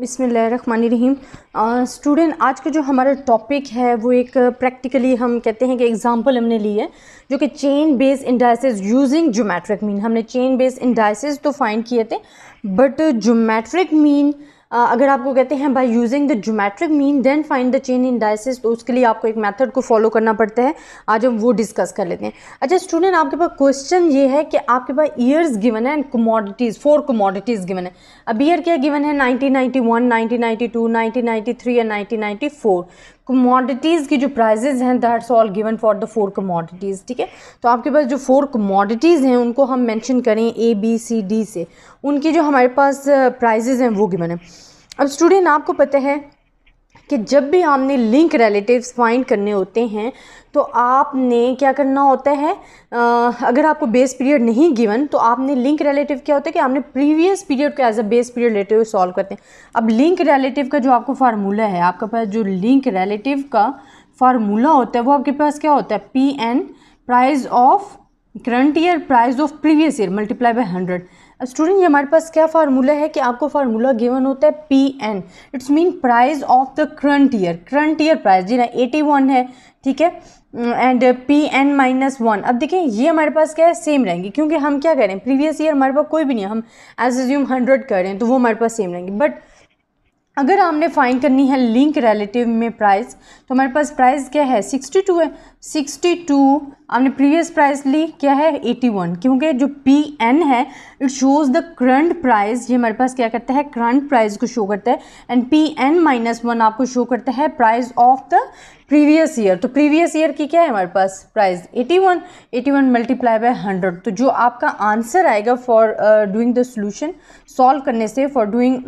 बिसमीम स्टूडेंट आज का जो हमारा टॉपिक है वो एक प्रैक्टिकली हम कहते हैं कि एग्जांपल हमने ली है जो कि chain base indices using geometric mean हमने चेन बेस इंडाइसेस तो फाइंड किए थे बट जोमेट्रिक मीन अगर आपको कहते हैं by using the geometric mean then find the chain indices तो उसके लिए आपको एक मैथड को फॉलो करना पड़ता है आज हम वो डिस्कस कर लेते हैं अच्छा स्टूडेंट आपके पास क्वेश्चन ये है कि आपके पास ईयर्स गिवन है and commodities four commodities given है अब ईयर क्या गिवन है nineteen ninety one nineteen ninety two nineteen ninety three and nineteen ninety four commodities की जो प्राइजेज़ हैं that's all given for the four commodities ठीक है तो आपके पास जो फोर कमोडिटीज़ हैं उनको हम मैंशन करें ए बी सी डी से उनकी जो हमारे पास प्राइजेज़ uh, हैं वो गिवन है अब स्टूडेंट आपको पता है कि जब भी आपने लिंक रिलेटिव्स फाइंड करने होते हैं तो आपने क्या करना होता है आ, अगर आपको बेस पीरियड नहीं गिवन तो आपने लिंक रिलेटिव क्या होता है कि आपने प्रीवियस पीरियड को एज अ बेस पीरियड लेते सॉल्व करते हैं अब लिंक रिलेटिव का जो आपको फार्मूला है आपके पास जो लिंक रिलेटिव का फार्मूला होता है वो आपके पास क्या होता है P N price of current year price of previous year multiply by hundred student ये हमारे पास क्या फार्मूला है कि आपको फार्मूला गिवन होता है P N it's mean price of the current year current year price जी ना एटी वन है ठीक है and P N minus one अब देखें ये हमारे पास क्या है सेम रहेंगे क्योंकि हम क्या करें प्रीवियस ईयर हमारे पास कोई भी नहीं हम एज एज्यूम हंड्रेड करें तो वो हमारे पास सेम रहेंगे बट अगर हमने फाइंड करनी है लिंक रिलेटिव में प्राइस तो हमारे पास प्राइस क्या है 62 है 62 हमने प्रीवियस प्राइस ली क्या है 81 क्योंकि जो पी एन है it shows the current price ये हमारे पास क्या करता है करंट प्राइस को शो करता है and P N minus one आपको शो करता है price of the previous year तो प्रीवियस ईयर की क्या है हमारे पास प्राइस 81 81 मल्टीप्लाई बाय हंड्रेड तो जो आपका आंसर आएगा for doing the solution solve करने से for doing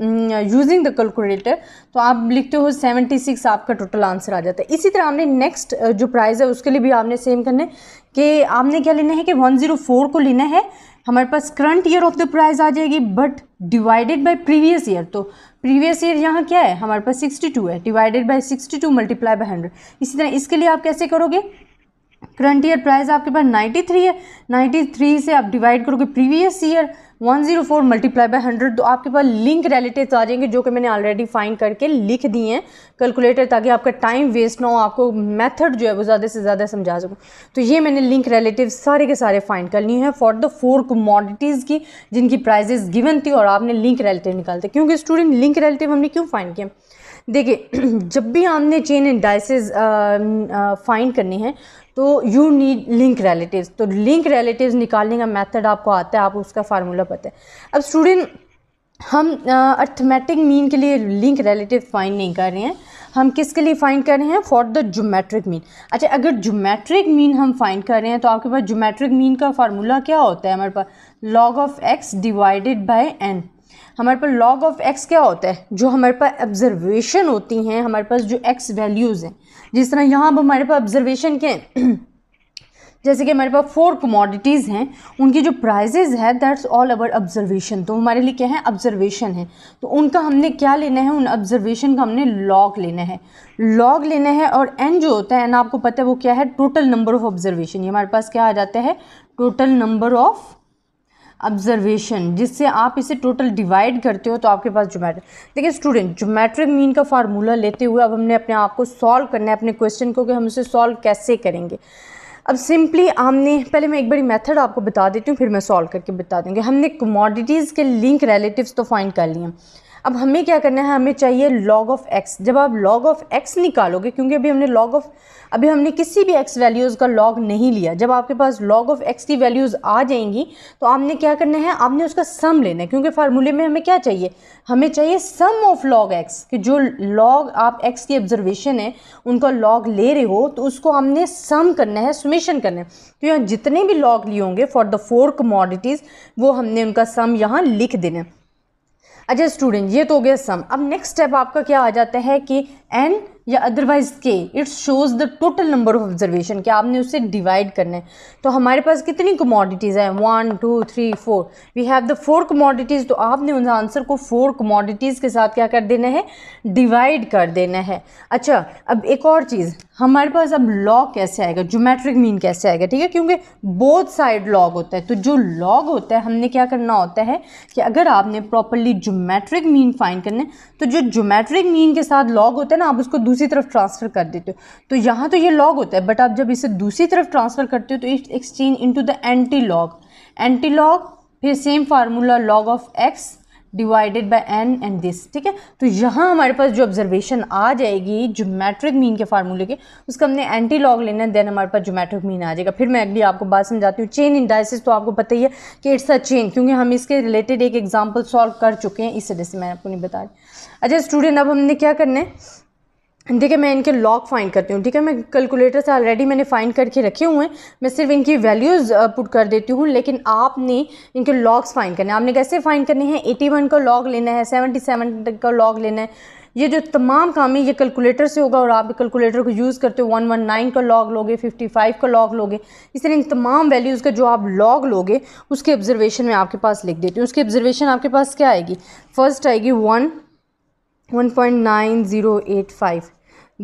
using the calculator तो आप लिखते हो 76 आपका टोटल आंसर आ जाता है इसी तरह हमने नेक्स्ट uh, जो प्राइज़ है उसके लिए भी आपने सेम करना है कि आपने क्या लेना है कि 104 को लेना है हमारे पास current year of the price आ जाएगी but divided by previous year तो प्रीवियस ईयर यहाँ क्या है हमारे पास 62 है divided by 62 two multiply by hundred इसी तरह इसके लिए आप कैसे करोगे करंट ईयर प्राइस आपके पास 93 है 93 से आप डिवाइड करोगे previous year one zero four multiply by hundred तो आपके पास लिंक रिलेटिव आ जाएंगे जो कि मैंने ऑलरेडी फाइंड करके लिख दिए हैं कैलकुलेटर ताकि आपका टाइम वेस्ट ना हो आपको मेथड जो है वो ज़्यादा से ज़्यादा समझा सकूँ तो ये मैंने लिंक रिलेटिव सारे के सारे फाइंड कर लिए हैं फॉर द फोर कमोडिटीज़ की जिनकी प्राइजेज़ गिवन थी और आपने लिंक रिलेटिव निकालते क्योंकि स्टूडेंट लिंक रिलेटिव हमने क्यों फ़ाइन किया देखिए जब भी हमने चेन इंडाइसेस फाइंड करने हैं तो यू नीड लिंक रिलेटिव्स तो लिंक रिलेटिव्स निकालने का मेथड आपको आता है आप उसका फार्मूला पता है अब स्टूडेंट हम अर्थमेटिक मीन के लिए लिंक रिलेटिव फाइंड नहीं कर रहे हैं हम किसके लिए फाइंड कर रहे हैं फॉर द जोमेट्रिक मीन अच्छा अगर जोमेट्रिक मीन हम फाइंड कर रहे हैं तो आपके पास जोमेट्रिक मीन का फार्मूला क्या होता है हमारे पास log of x divided by N हमारे पास लॉग ऑफ एक्स क्या होता है जो हमारे पास ऑब्जर्वेशन होती हैं हमारे पास जो एक्स वैल्यूज़ हैं जिस तरह यहाँ पर हमारे पास ऑब्जर्वेशन के जैसे कि हमारे पास फोर कमोडिटीज़ हैं उनकी जो प्राइजेज़ है दैट्स ऑल अवर ऑब्जर्वेशन तो हमारे लिए क्या है ऑब्जर्वेशन है तो उनका हमने क्या लेना है उन ऑब्जर्वेशन का हमने लॉग लेना है लॉग लेना है और एन जो होता है एन आपको पता है वो क्या है टोटल नंबर ऑफ़ ऑब्जर्वेशन ये हमारे पास क्या आ जाता है टोटल नंबर ऑफ़ ऑब्जर्वेशन जिससे आप इसे टोटल डिवाइड करते हो तो आपके पास जोमेट्रिक देखिए स्टूडेंट जोमेट्रिक मीन का फार्मूला लेते हुए अब हमने अपने आप को सॉल्व करना है अपने क्वेश्चन को कि हम इसे सॉल्व कैसे करेंगे अब सिंपली हमने पहले मैं एक बड़ी मेथड आपको बता देती हूँ फिर मैं सॉल्व करके बता दूँगी हमने कमोडिटीज़ के लिंक रिलेटिव्स तो फाइंड कर लिए अब हमें क्या करना है हमें चाहिए लॉग ऑफ एक्स जब आप लॉग ऑफ एक्स निकालोगे क्योंकि अभी हमने लॉग ऑफ अभी हमने किसी भी एक्स वैल्यूज़ का लॉग नहीं लिया जब आपके पास लॉग ऑफ एक्स की वैल्यूज़ आ जाएंगी तो आपने क्या करना है आपने उसका सम लेना है क्योंकि फार्मूले में हमें क्या चाहिए हमें चाहिए सम ऑफ लॉग एक्स कि जो लॉग आप एक्स की ऑब्जर्वेशन है उनका लॉग ले रहे हो तो उसको हमने सम करना है सुमेशन करना है तो यहाँ जितने भी लॉग लिए होंगे फॉर द फोर कमोडिटीज़ वो हमने उनका सम यहाँ लिख देना है अच्छा स्टूडेंट ये तो हो गया सम अब नेक्स्ट स्टेप आपका क्या आ जाता है कि एन या अदरवाइज के it's shows the total number of observation कि आपने उसे डिवाइड करना है तो हमारे पास कितनी कमोडिटीज़ हैं one two three four we have the four commodities तो आपने उन आंसर को फोर कमोडिटीज़ के साथ क्या कर देना है डिवाइड कर देना है अच्छा अब एक और चीज़ हमारे पास अब लॉग कैसे आएगा जोमेट्रिक मीन कैसे आएगा ठीक है क्योंकि बोथ साइड लॉग होता है तो जो लॉग होता है हमने क्या करना होता है कि अगर आपने प्रॉपरली जोमेट्रिक मीन करना करने तो जो जोमेट्रिक मीन के साथ लॉग होता है ना आप उसको दूसरी तरफ ट्रांसफ़र कर देते हो तो यहाँ तो ये लॉग होता है बट आप जब इसे दूसरी तरफ ट्रांसफ़र करते हो तो it exchange into the anti log anti log फिर same formula log of x divided by N and this ठीक है तो यहाँ हमारे पास जो ऑब्जर्वेशन आ जाएगी जोमेट्रिक मीन के फार्मूले के उसका हमने एंटी लॉग लेना है देन हमारे पास जोमेट्रिक मीन आ जाएगा फिर मैं अगली आपको बात समझाती हूँ चेन इंडाइसिस तो आपको पता ही है कि इट्स अ चेन क्योंकि हम इसके रिलेटेड एक एग्जाम्पल सॉल्व कर चुके हैं इस वजह से मैंने आपको नहीं बताया अच्छा स्टूडेंट अब हमने क्या करना है देखिए मैं इनके लॉग फाइंड करती हूँ ठीक है मैं कैलकुलेटर से ऑलरेडी मैंने फाइंड करके रखे हुए हैं मैं सिर्फ इनकी वैल्यूज़ पुट कर देती हूँ लेकिन आपने इनके लॉग्स फाइंड करने आपने कैसे फाइंड करने हैं 81 का लॉग लेना है 77 का लॉग लेना है ये जो तमाम काम है ये कैलकुलेटर से होगा और आप कैलकुलेटर को यूज़ करते हो वन वन नाइन का लॉग लोगे फिफ्टी फाइव का लॉग लोगे इस तरह इन तमाम वैल्यूज़ का जो आप लॉग लोगे उसके ऑब्जर्वेशन में आपके पास लिख देती हूँ उसकी ऑब्जर्वेशन आपके पास क्या आएगी फर्स्ट आएगी one one point nine zero eight five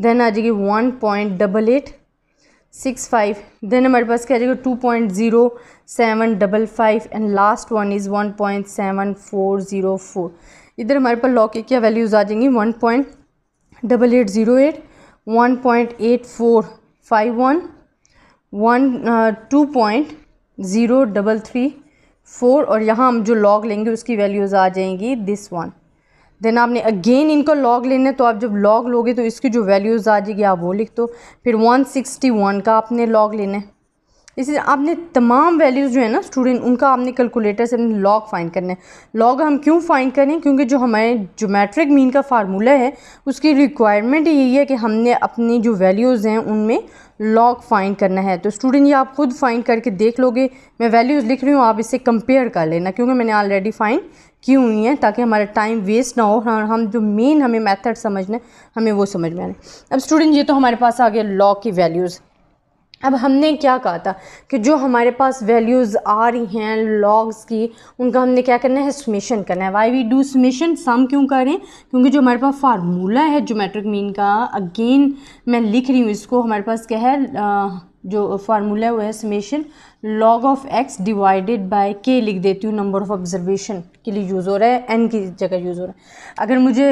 then आ जाएगी one point double eight six five then हमारे पास क्या आ जाएगा two point zero seven double five and last one is one point seven four zero four इधर हमारे पास लॉ के क्या वैल्यूज़ आ जाएंगी one point double eight zero eight one point eight four five one one two point zero double three four और यहाँ हम जो लॉग लेंगे उसकी वैल्यूज़ आ जाएंगी दिस वन देन आपने अगेन इनका लॉग लेना है तो आप जब लॉग लोगे तो इसकी जो वैल्यूज़ आ जाएगी आप वो लिख दो फिर 161 का आपने लॉग लेना है इसी आपने तमाम वैल्यूज़ जो है ना स्टूडेंट उनका आपने कैलकुलेटर से अपने लॉग फाइंड करना है लॉग हम क्यों फाइंड करें क्योंकि जो हमारे जोमेट्रिक मीन का फार्मूला है उसकी रिक्वायरमेंट यही है कि हमने अपनी जो वैल्यूज़ हैं उनमें लॉग फाइंड करना है तो स्टूडेंट ये आप खुद फाइंड करके देख लोगे मैं वैल्यूज़ लिख रही हूँ आप इसे कंपेयर कर लेना क्योंकि मैंने ऑलरेडी फाइंड क्यों हुई हैं ताकि हमारा टाइम वेस्ट ना हो और हाँ, हम जो मेन हमें मेथड समझना है हमें वो समझ में आने अब स्टूडेंट ये तो हमारे पास आ गया लॉ की वैल्यूज़ अब हमने क्या कहा था कि जो हमारे पास वैल्यूज़ आ रही हैं लॉग्स की उनका हमने क्या करना है स्मेशन करना है why we do summation sum क्यों करें क्योंकि जो हमारे पास फार्मूला है जोमेट्रिक मीन का अगेन मैं लिख रही हूँ इसको हमारे पास क्या है जो फार्मूला है वो है summation log of x divided by K लिख देती हूँ नंबर ऑफ ऑब्जर्वेशन के लिए यूज़ हो रहा है एन की जगह यूज़ हो रहा है अगर मुझे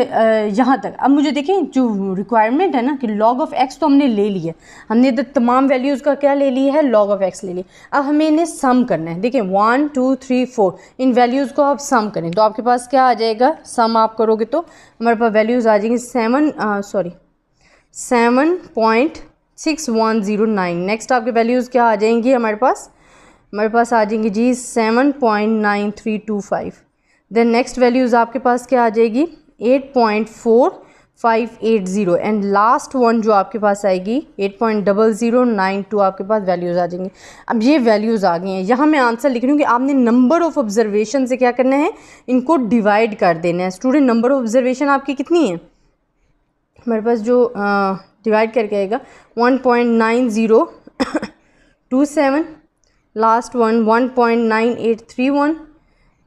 यहाँ तक अब मुझे देखें जो रिक्वायरमेंट है ना कि लॉग ऑफ एक्स तो हमने ले लिया हमने इधर तमाम वैल्यूज़ का क्या ले लिया है लॉग ऑफ एक्स ले लिया अब हमें इन्हें सम करना है देखें वन टू थ्री फोर इन वैल्यूज़ को आप सम करें तो आपके पास क्या आ जाएगा सम आप करोगे तो हमारे पास वैल्यूज़ आ जाएंगी seven sorry seven point six one zero nine next आपके वैल्यूज़ क्या आ जाएंगी हमारे पास हमारे पास आ जाएंगी जी seven point nine three two five then next values आपके पास क्या आ जाएगी eight point four five eight zero and last one जो आपके पास आएगी eight point double zero nine two आपके पास वैल्यूज़ आ जाएंगे अब ये वैल्यूज़ आ गई हैं यहाँ मैं आंसर लिख रही हूँ कि आपने नंबर ऑफ़ ऑब्जर्वेशन से क्या करना है इनको डिवाइड कर देना है स्टूडेंट नंबर ऑफ ऑब्जर्वेशन आपकी कितनी है हमारे पास जो डिवाइड करके आएगा one point nine zero two seven last one one point nine eight three one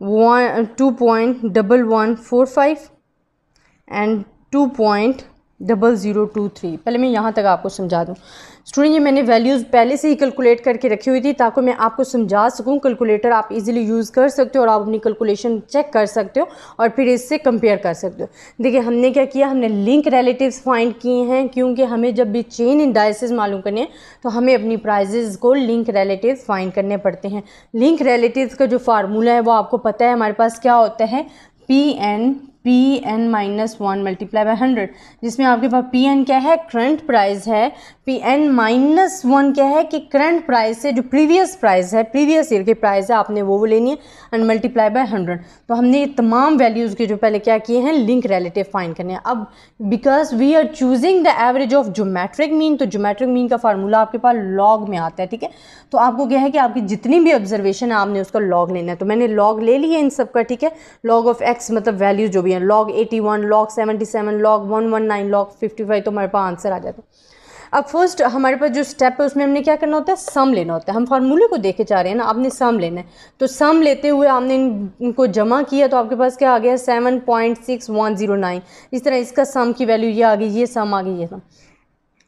one two point double one four five and two point double zero two three पहले मैं यहाँ तक आपको समझा दूँ स्टूडेंट तो ये मैंने वैल्यूज़ पहले से ही कैलकुलेट करके रखी हुई थी ताकि मैं आपको समझा सकूँ कैलकुलेटर आप इजीली यूज़ कर सकते हो और आप अपनी कैलकुलेशन चेक कर सकते हो और फिर इससे कंपेयर कर सकते हो देखिए हमने क्या किया हमने लिंक रिलेटिव्स फाइंड किए हैं क्योंकि हमें जब भी चेन इंडाइसिस मालूम करने हैं तो हमें अपनी प्राइजेज़ को लिंक रेलेटिव फाइंड करने पड़ते हैं लिंक रिलेटिव्स का जो फार्मूला है वो आपको पता है हमारे पास क्या होता है P N P N minus one multiply by hundred जिसमें आपके पास पी एन क्या है करंट प्राइस है पी एन माइनस वन क्या है कि करंट प्राइस से जो प्रीवियस प्राइस है प्रीवियस ईयर के प्राइस है आपने वो वो लेनी है एंड मल्टीप्लाई बाय हंड्रेड तो हमने ये तमाम वैल्यूज़ के जो पहले क्या किए हैं लिंक रिलेटिव फाइन करने हैं अब because we are choosing the average of geometric mean तो जोमेट्रिक मीन का फार्मूला आपके पास लॉग में आता है ठीक है तो आपको क्या है कि आपकी जितनी भी ऑब्जर्वेशन है आपने उसका लॉग लेना है तो मैंने लॉग ले लिया इन सब का ठीक है लॉग ऑफ एक्स मतलब वैल्यू जो भी हैं log eighty one log seventy seven log one one nine log fifty five तो हमारे पास आंसर आ जाता है अब फर्स्ट हमारे पास जो स्टेप है उसमें हमने क्या करना होता है सम लेना होता है हम फार्मूले को देखे जा रहे हैं ना आपने सम लेना है तो सम लेते हुए आपने इन, इनको जमा किया तो आपके पास क्या आ गया seven point six one zero nine इस तरह इसका सम की वैल्यू ये आ गई ये सम आ गई ये सम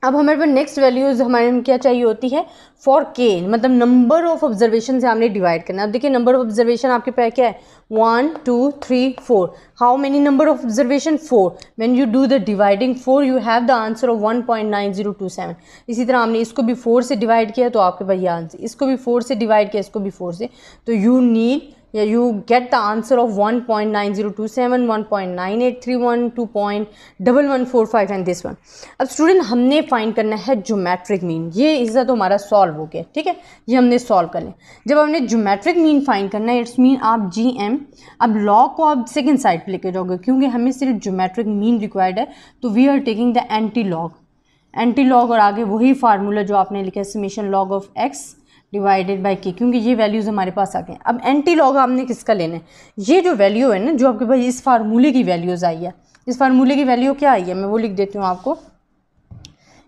अब हमारे पास नेक्स्ट वैल्यूज़ हमारे क्या चाहिए होती है फॉर के मतलब नंबर ऑफ ऑब्जर्वेशन से हमने डिवाइड करना है अब देखिए नंबर ऑफ ऑब्जर्वेशन आपके पास क्या है one two three four how many number of observation four when you do the dividing four you have the answer of one point nine zero two seven इसी तरह हमने इसको भी फोर से डिवाइड किया तो आपके पास ये आंसर इसको भी फोर से डिवाइड किया इसको भी फोर से तो you need eight three one two point double 1.9027, 1.9831, five and this one अब स्टूडेंट हमने फाइंड करना है जोमेट्रिक मीन ये इज्जत तो हमारा सॉल्व हो गया ठीक है ये हमने सॉल्व कर लें जब हमने जोमेट्रिक मीन फाइंड करना है इट्स मीन आप जी एम अब लॉ को आप सेकेंड साइड पर लेके जाओगे क्योंकि हमें सिर्फ जोमेट्रिक मीन रिक्वायर्ड है तो we are taking the anti log anti log और आगे वही फार्मूला जो आपने लिखा है summation log of x divided by K क्योंकि ये वैल्यूज़ हमारे पास आ गए अब एंटी लॉग आपने किसका लेना है ये जो वैल्यू है ना जो आपके पास इस फार्मूले की वैल्यूज़ आई है इस फार्मूले की वैल्यू क्या आई है मैं वो लिख देती हूँ आपको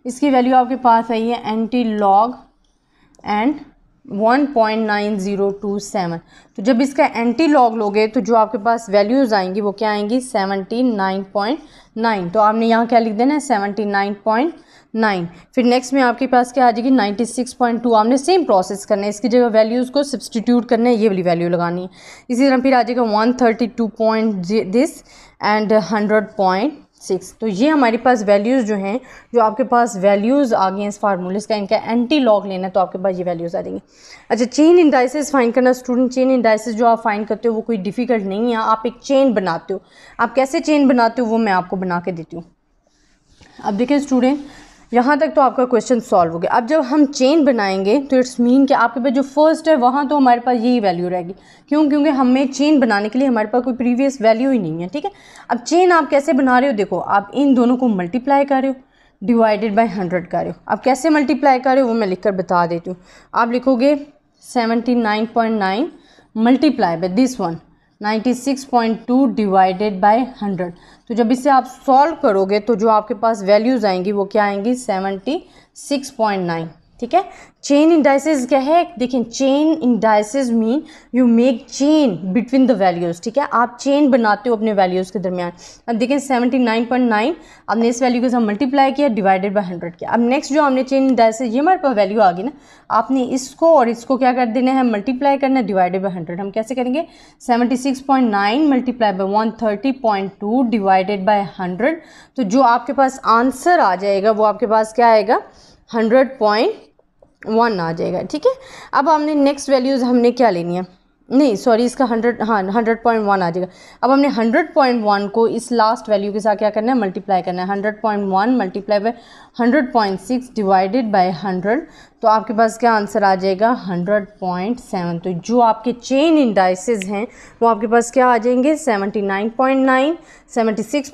इसकी वैल्यू आपके पास आई है anti log and one point nine zero two seven तो जब इसका एंटी लॉग लोगे तो जो आपके पास वैल्यूज़ आएंगी वो क्या आएंगी सेवनटी नाइन पॉइंट नाइन तो आपने यहाँ क्या लिख देना है सेवनटी नाइन पॉइंट नाइन फिर नेक्स्ट में आपके पास क्या आ जाएगी नाइन्टी सिक्स पॉइंट टू आपने सेम प्रोसेस करना है इसकी जगह वैल्यूज़ को सब्सटीट्यूट करना है ये वाली वैल्यू लगानी है इसी तरह फिर आ जाएगा one thirty two point this and hundred point six तो ये हमारे पास वैल्यूज़ जो हैं जो आपके पास वैल्यूज़ आ गए हैं इस फार्मूलेज का इनका एंटी लॉग लेना है तो आपके पास ये वैल्यूज़ आ जाएंगी अच्छा चेन इंडाइसिस फाइंड करना स्टूडेंट चेन इंडाइसिस जो आप फाइंड करते हो वो कोई डिफ़िकल्ट नहीं है आप एक चेन बनाते हो आप कैसे चेन बनाते हो वो मैं आपको बना के देती हूँ अब देखें स्टूडेंट यहाँ तक तो आपका क्वेश्चन सॉल्व हो गया अब जब हम चेन बनाएंगे तो इट्स मीन कि आपके पास जो फर्स्ट है वहाँ तो हमारे पास यही वैल्यू रहेगी क्यों क्योंकि हमें चेन बनाने के लिए हमारे पास कोई प्रीवियस वैल्यू ही नहीं है ठीक है अब चेन आप कैसे बना रहे हो देखो आप इन दोनों को मल्टीप्लाई कर रहे हो डिवाइडेड बाई हंड्रेड कर रहे हो आप कैसे मल्टीप्लाई कर रहे हो वो मैं लिख कर बता देती हूँ आप लिखोगे seventy nine point nine multiply by this one 96.2 divided by 100 तो जब इसे आप सॉल्व करोगे तो जो आपके पास वैल्यूज़ आएंगी वो क्या आएंगी 76.9 ठीक है चेन इंडाइसिस क्या है देखिए chain indices mean you make chain between the values ठीक है आप चेन बनाते हो अपने वैल्यूज़ के दरमियान अब देखें 79.9 हमने इस वैल्यू के साथ मल्टीप्लाई किया डिवाइडेड बाय 100 किया अब नेक्स्ट जो हमने चेन इंडाइसिस ये हमारे पास वैल्यू आ गई ना आपने इसको और इसको क्या कर देना है मल्टीप्लाई करना है डिवाइडेड बाई हंड्रेड हम कैसे करेंगे seventy six point nine multiply by one thirty point two divided by hundred तो जो आपके पास आंसर आ जाएगा वो आपके पास क्या आएगा हंड्रेड पॉइंट वन आ जाएगा ठीक है अब हमने नेक्स्ट वैल्यूज़ हमने क्या लेनी है नहीं सॉरी इसका हंड्रेड हाँ हंड्रेड पॉइंट वन आ जाएगा अब हमने हंड्रेड पॉइंट वन को इस लास्ट वैल्यू के साथ क्या करना है मल्टीप्लाई करना है hundred point one multiply by hundred point six divided by hundred तो आपके पास क्या आंसर आ जाएगा हंड्रेड पॉइंट सेवन तो जो आपके चेन इंडाइसेस हैं वो आपके पास क्या आ जाएंगे nine nine nine point point point six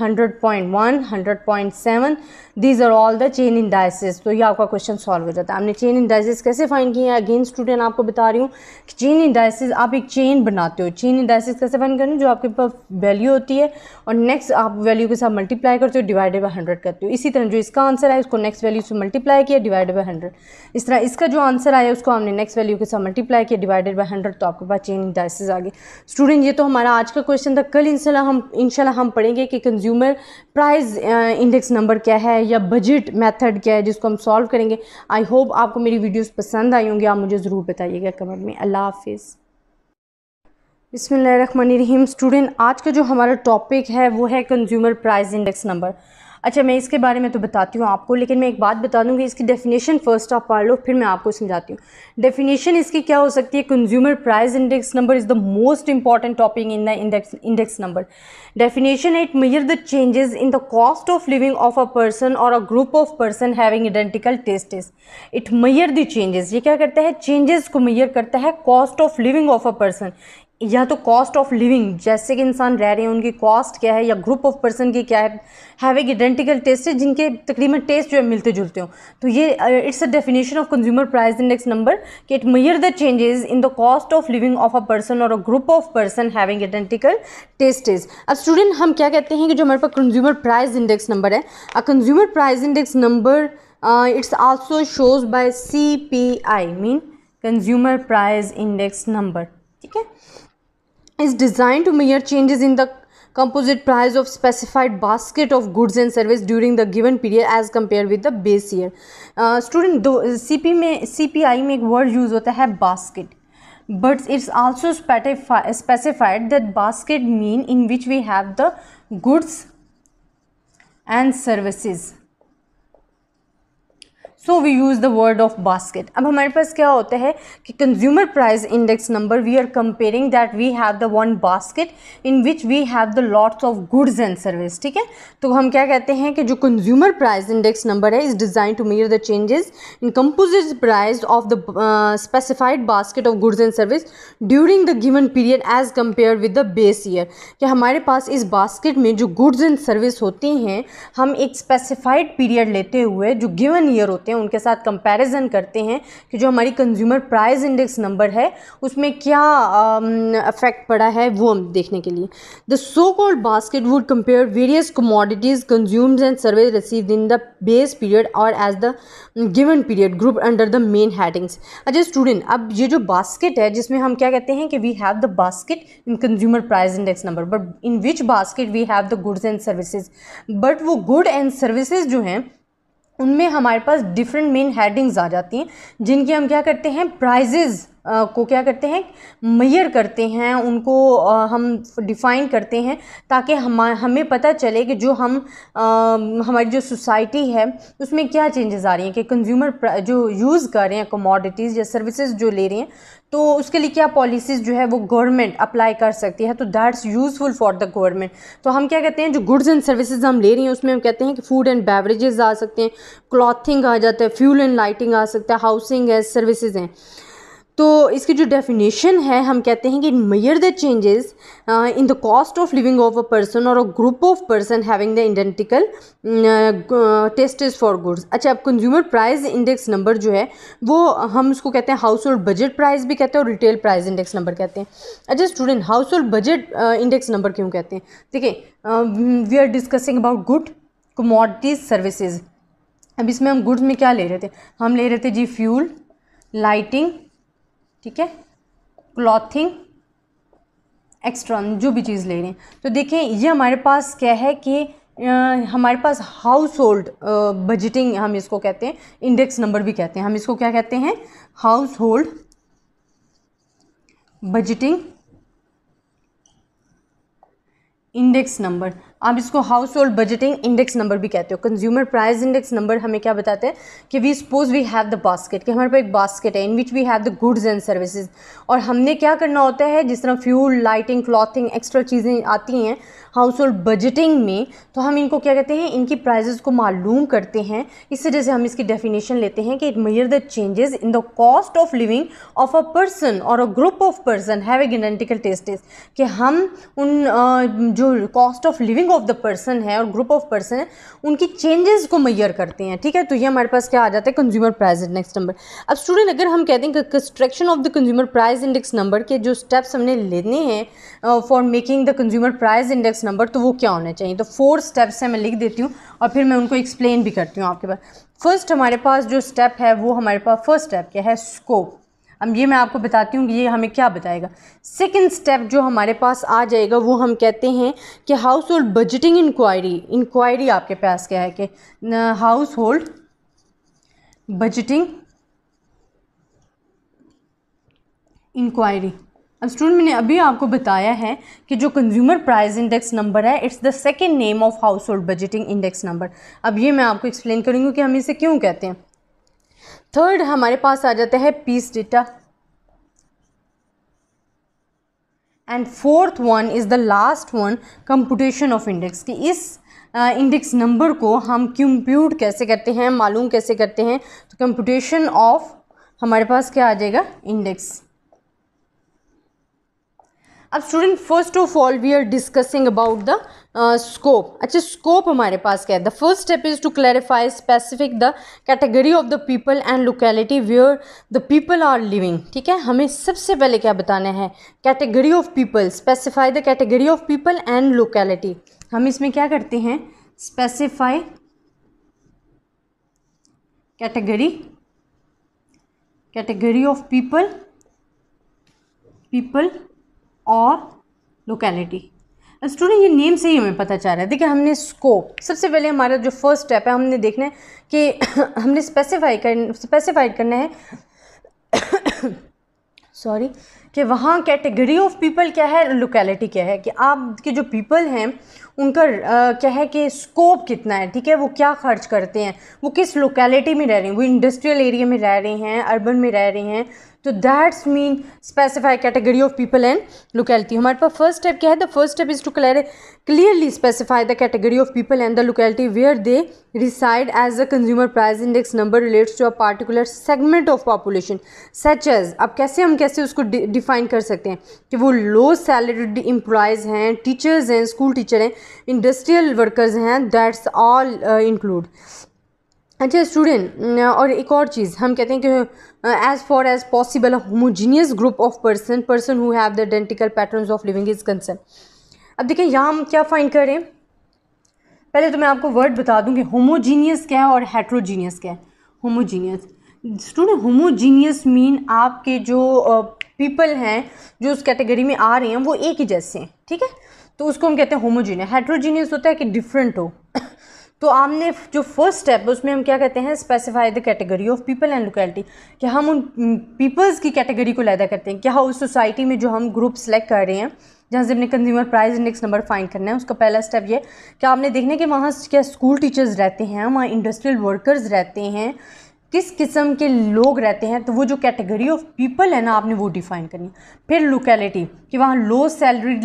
hundred one hundred point seven these are all the chain indices तो ये आपका क्वेश्चन सॉल्व हो जाता है आपने चेन इंडाइसेस कैसे फाइन किए हैं अगेन स्टूडेंट आपको बता रही हूँ कि चेन इंडाइसेस आप एक चेन बनाते हो चेन इंडाइसेस कैसे फाइन करें जो आपके पास वैल्यू होती है और नेक्स्ट आप वैल्यू के साथ मल्टीप्लाई करते हो डिवाइडेड बाई हंड्रेड करते हो इसी तरह जो इसका आंसर है इसको नेक्स्ट वैल्यू से मल्टीप्लाई किया डिवाइडेड बाई हंड्रेड हंड्रेड इस तरह इसका जो आंसर आया उसको हमने नेक्स्ट वैल्यू के साथ मल्टीप्लाई किया डिवाइडेड बाई हंड्रेड तो आपके पास चेन डाइसेज आ गए स्टूडेंट ये तो हमारा आज का क्वेश्चन था कल इनशाला हम इनशाला हम पढ़ेंगे कि कंज्यूमर प्राइस इंडेक्स नंबर क्या है या बजट मैथड क्या है जिसको हम सॉल्व करेंगे आई होप आपको मेरी वीडियोज़ पसंद आई होंगी आप मुझे ज़रूर बताइएगा कमेंट में अल्लाह हाफिज़ बिसमीम स्टूडेंट आज का जो हमारा टॉपिक है वो है कंज्यूमर प्राइस इंडेक्स नंबर अच्छा मैं इसके बारे में तो बताती हूँ आपको लेकिन मैं एक बात बता दूँगी इसकी डेफिनेशन फ़र्स्ट आप पढ़ लो फिर मैं आपको समझाती हूँ डेफिनेशन इसकी क्या हो सकती है consumer price index number is the most important topic in the index index number definition it measure the changes in the cost of living of a person और a group of person having identical taste it measure the changes ये क्या करता है changes को measure करता है cost of living of a person या तो कॉस्ट ऑफ लिविंग जैसे कि इंसान रह रहे हैं उनकी कॉस्ट क्या है या ग्रुप ऑफ पर्सन की क्या है हैव एक आइडेंटिकल टेस्ट है जिनके तकरीबन टेस्ट जो है मिलते जुलते हो तो ये it's a definition of consumer price index number कि it measure the changes in the cost of living of a person और a group of person having identical taste अब स्टूडेंट हम क्या कहते हैं कि जो हमारे पास कंज्यूमर प्राइज इंडेक्स नंबर है a consumer price index number it's also shows by C P I mean consumer price index number ठीक है is designed to measure changes in the composite price of specified basket of goods and service during the given period as compared with the base year. Uh, student, do, CPI make word use hota hai basket. But it's also specified that basket mean in which we have the goods and services. So we use the word of basket अब हमारे पास क्या होता है कि consumer price index number we are comparing that we have the one basket in which we have the lots of goods and service ठीक है तो हम क्या कहते हैं कि जो कंज्यूमर प्राइस इंडेक्स नंबर है is design to measure the changes in composite price of the specified basket of goods and service during the given period as compare with the base year कि हमारे पास इस basket में जो goods and service होती हैं हम एक specified period लेते हुए जो गिवन ईयर होते हैं करते हैं उनके साथ कंपैरिजन करते हैं कि जो हमारी कंज्यूमर प्राइस इंडेक्स नंबर है उसमें क्या अफेक्ट पड़ा है वो हम देखने के लिए the so called basket would compare various commodities consumes and survey receive in the base period और as the given period group under the main headings अच्छा स्टूडेंट अब ये जो बास्केट है जिसमें हम क्या कहते हैं कि we have the basket in consumer price index number but in which basket we have the goods and services but वो गुड एंड सर्विसेज जो हैं उनमें हमारे पास डिफरेंट मेन हेडिंग्स आ जाती हैं जिनकी हम क्या करते हैं प्राइजेज़ को क्या करते हैं मैयर करते हैं उनको हम डिफ़ाइन करते हैं ताकि हम हमें पता चले कि जो हम हमारी जो सोसाइटी है उसमें क्या चेंजेस आ रही हैं कि कंज्यूमर जो यूज़ कर रहे हैं कमोडिटीज़ या सर्विसेज जो ले रहे हैं तो उसके लिए क्या पॉलिसीज़ जो है वो गवर्नमेंट अप्लाई कर सकती है तो that's useful for the government तो हम क्या कहते हैं जो गुड्स एंड सर्विसेज हम ले रही हैं उसमें हम कहते हैं कि फूड एंड बेवरेजेस आ सकते हैं क्लॉथिंग आ जाता है फ्यूल एंड लाइटिंग आ सकता है हाउसिंग है सर्विसेज हैं तो इसकी जो डेफिनेशन है हम कहते हैं कि measure the changes in the cost of living of a person और a group of person having the taste tastes for goods अच्छा अब कंज्यूमर प्राइस इंडेक्स नंबर जो है वो हम उसको कहते हैं हाउस होल्ड बजट प्राइस भी कहते हैं और रिटेल प्राइस इंडेक्स नंबर कहते हैं अच्छा student household budget index number क्यों कहते हैं देखिए we are discussing about good commodities services अब इसमें हम गुड्स में क्या ले रहे थे हम ले रहे थे जी फ्यूल लाइटिंग ठीक है क्लॉथिंग एक्स्ट्रा जो भी चीज़ ले रहे हैं तो देखें ये हमारे पास क्या है कि आ, हमारे पास हाउस होल्ड बजटिंग हम इसको कहते हैं इंडेक्स नंबर भी कहते हैं हम इसको क्या कहते हैं household budgeting index number आप इसको household budgeting index number भी कहते हो कंज्यूमर प्राइस इंडेक्स नंबर हमें क्या बताते हैं कि we suppose we have the basket कि हमारे पास एक बास्केट है in which we have the goods and services और हमने क्या करना होता है जिस तरह फ्यूल लाइटिंग क्लॉथिंग एक्स्ट्रा चीज़ें आती हैं हाउस होल्ड बजटिंग में तो हम इनको क्या कहते हैं इनकी प्राइजेस को मालूम करते हैं इस वजह से हम इसकी डेफिनेशन लेते हैं कि it measure the changes in the cost of living of a person और a group of person have a tastes कि हम उन जो cost of living of the person है और ग्रुप ऑफ पर्सन है उनकी चेंजेस को मैयर करते हैं ठीक है तो ये हमारे पास क्या आ जाता है कंज्यूमर प्राइज नेक्स्ट नंबर अब स्टूडेंट अगर हम कहते हैं construction of the consumer price index number के जो स्टेप्स हमने लेने हैं for making the consumer price index steps number तो वो क्या होने चाहिए तो फोर स्टेप्स हैं मैं लिख देती हूँ और फिर मैं उनको एक्सप्लेन भी करती हूँ आपके पास फर्स्ट हमारे पास जो स्टेप है वो हमारे पास फर्स्ट स्टेप क्या है स्कोप अब ये मैं आपको बताती हूँ कि ये हमें क्या बताएगा सेकंड स्टेप जो हमारे पास आ जाएगा वो हम कहते हैं कि household budgeting inquiry inquiry आपके पास क्या है कि हाउस होल्ड बजटिंग इंक्वायरी अब स्टूडेंट मैंने अभी आपको बताया है कि जो कंज्यूमर प्राइस इंडेक्स नंबर है it's the second name of household budgeting index number अब ये मैं आपको एक्सप्लेन करूँगी कि हम इसे क्यों कहते हैं थर्ड हमारे पास आ जाता है piece data and fourth one is the last one computation of index कि इस इंडेक्स uh, नंबर को हम कंप्यूट कैसे करते हैं मालूम कैसे करते हैं तो कंपटिशन ऑफ हमारे पास क्या आ जाएगा इंडेक्स अब student first of all we are discussing about the scope अच्छा स्कोप हमारे पास क्या है the first step is to clarify specific the category of the people and locality where the people are living ठीक है हमें सबसे पहले क्या बताना है category of people specify the category of people and locality हम इसमें क्या करते हैं specify category category of people people और लोकेलिटी स्टूडेंट ये नेम से ही हमें पता चल रहा है देखिए हमने स्कोप सबसे पहले हमारा जो फर्स्ट स्टेप है हमने देखना है कि हमने स्पेसिफाई कर स्पेसिफाइड करना है सॉरी कि वहाँ कैटेगरी ऑफ पीपल क्या है लोकेलिटी क्या है कि आपके जो पीपल हैं उनका आ, क्या है कि स्कोप कितना है ठीक है वो क्या खर्च करते हैं वो किस लोकेलिटी में रह रहे हैं वो इंडस्ट्रियल एरिया में रह रहे हैं अर्बन में रह रहे हैं तो that's mean specify category of people and locality हमारे पास फर्स्ट स्टेप क्या है the first step is to clear clearly specify the category of people and the locality where they reside as a consumer price index number relates to a particular segment of population such as अब कैसे हम कैसे उसको define कर सकते हैं कि वो लो सैलरीड इम्प्लॉयज़ हैं टीचर्स हैं स्कूल टीचर हैं इंडस्ट्रियल वर्कर्स हैं दैट्स ऑल इंक्लूड अच्छा स्टूडेंट और एक और चीज़ हम कहते हैं कि as for as possible homogeneous group of person person who have the identical pattern of living is concern अब देखें यहाँ हम क्या फाइंड करें पहले तो मैं आपको वर्ड बता दूँ कि होमोजीनियस क्या है और हेट्रोजीनियस क्या है होमोजीनियस स्टूडेंट होमोजीनियस मीन आपके जो पीपल हैं जो उस कैटेगरी में आ रहे हैं वो एक ही जैसे हैं ठीक है तो उसको हम कहते हैं होमोजीनियस हेट्रोजीनियस होता है कि डिफरेंट हो तो आपने जो फर्स्ट स्टेप है उसमें हम क्या कहते हैं specify the category of people and locality कि हम उन पीपल्स की कैटेगरी को लैदा करते हैं क्या हाँ, उस सोसाइटी में जो हम ग्रुप सेलेक्ट कर रहे हैं जहाँ से अपने consumer price index number find करना है उसका पहला स्टेप ये कि आपने देखना है कि वहाँ क्या स्कूल टीचर्स रहते हैं वहाँ इंडस्ट्रियल वर्कर्स रहते हैं किस किस्म के लोग रहते हैं तो वो जो कैटेगरी ऑफ पीपल है ना आपने वो डिफ़ाइन करनी है फिर लोकेलिटी कि वहाँ लो सैलरीड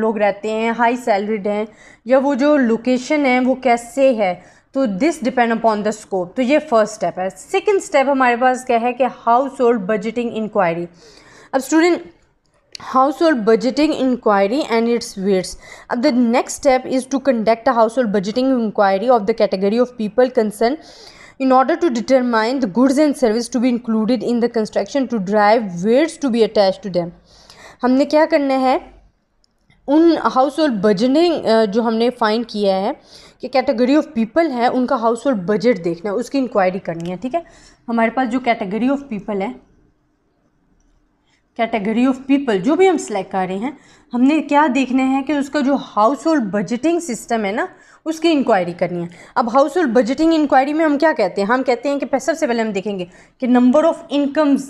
लोग रहते हैं हाई सैलरीड हैं या वो जो लोकेशन है वो कैसे है तो this depend upon the scope तो ये फर्स्ट स्टेप है सेकेंड स्टेप हमारे पास क्या है कि हाउस होल्ड बजटिंग इंक्वायरी अब student household budgeting inquiry and its weights अब the next step is to conduct a household budgeting inquiry of the category of people concern in order to determine the goods and service to be included in the construction to drive weights to be attached to them हमने क्या करना है उन house household budgeting जो हमने find किया है कि कैटेगरी ऑफ पीपल है उनका हाउस होल्ड बजट देखना है उसकी इंक्वायरी करनी है ठीक है हमारे पास जो कैटेगरी ऑफ पीपल है कैटेगरी ऑफ पीपल जो भी हम सिलेक्ट कर रहे हैं हमने क्या देखना है कि उसका जो हाउस होल्ड बजटिंग सिस्टम है ना उसकी इंक्वायरी करनी है अब हाउस होल्ड बजटिंग इंक्वायरी में हम क्या कहते हैं हम कहते हैं कि सबसे पहले हम देखेंगे कि number of incomes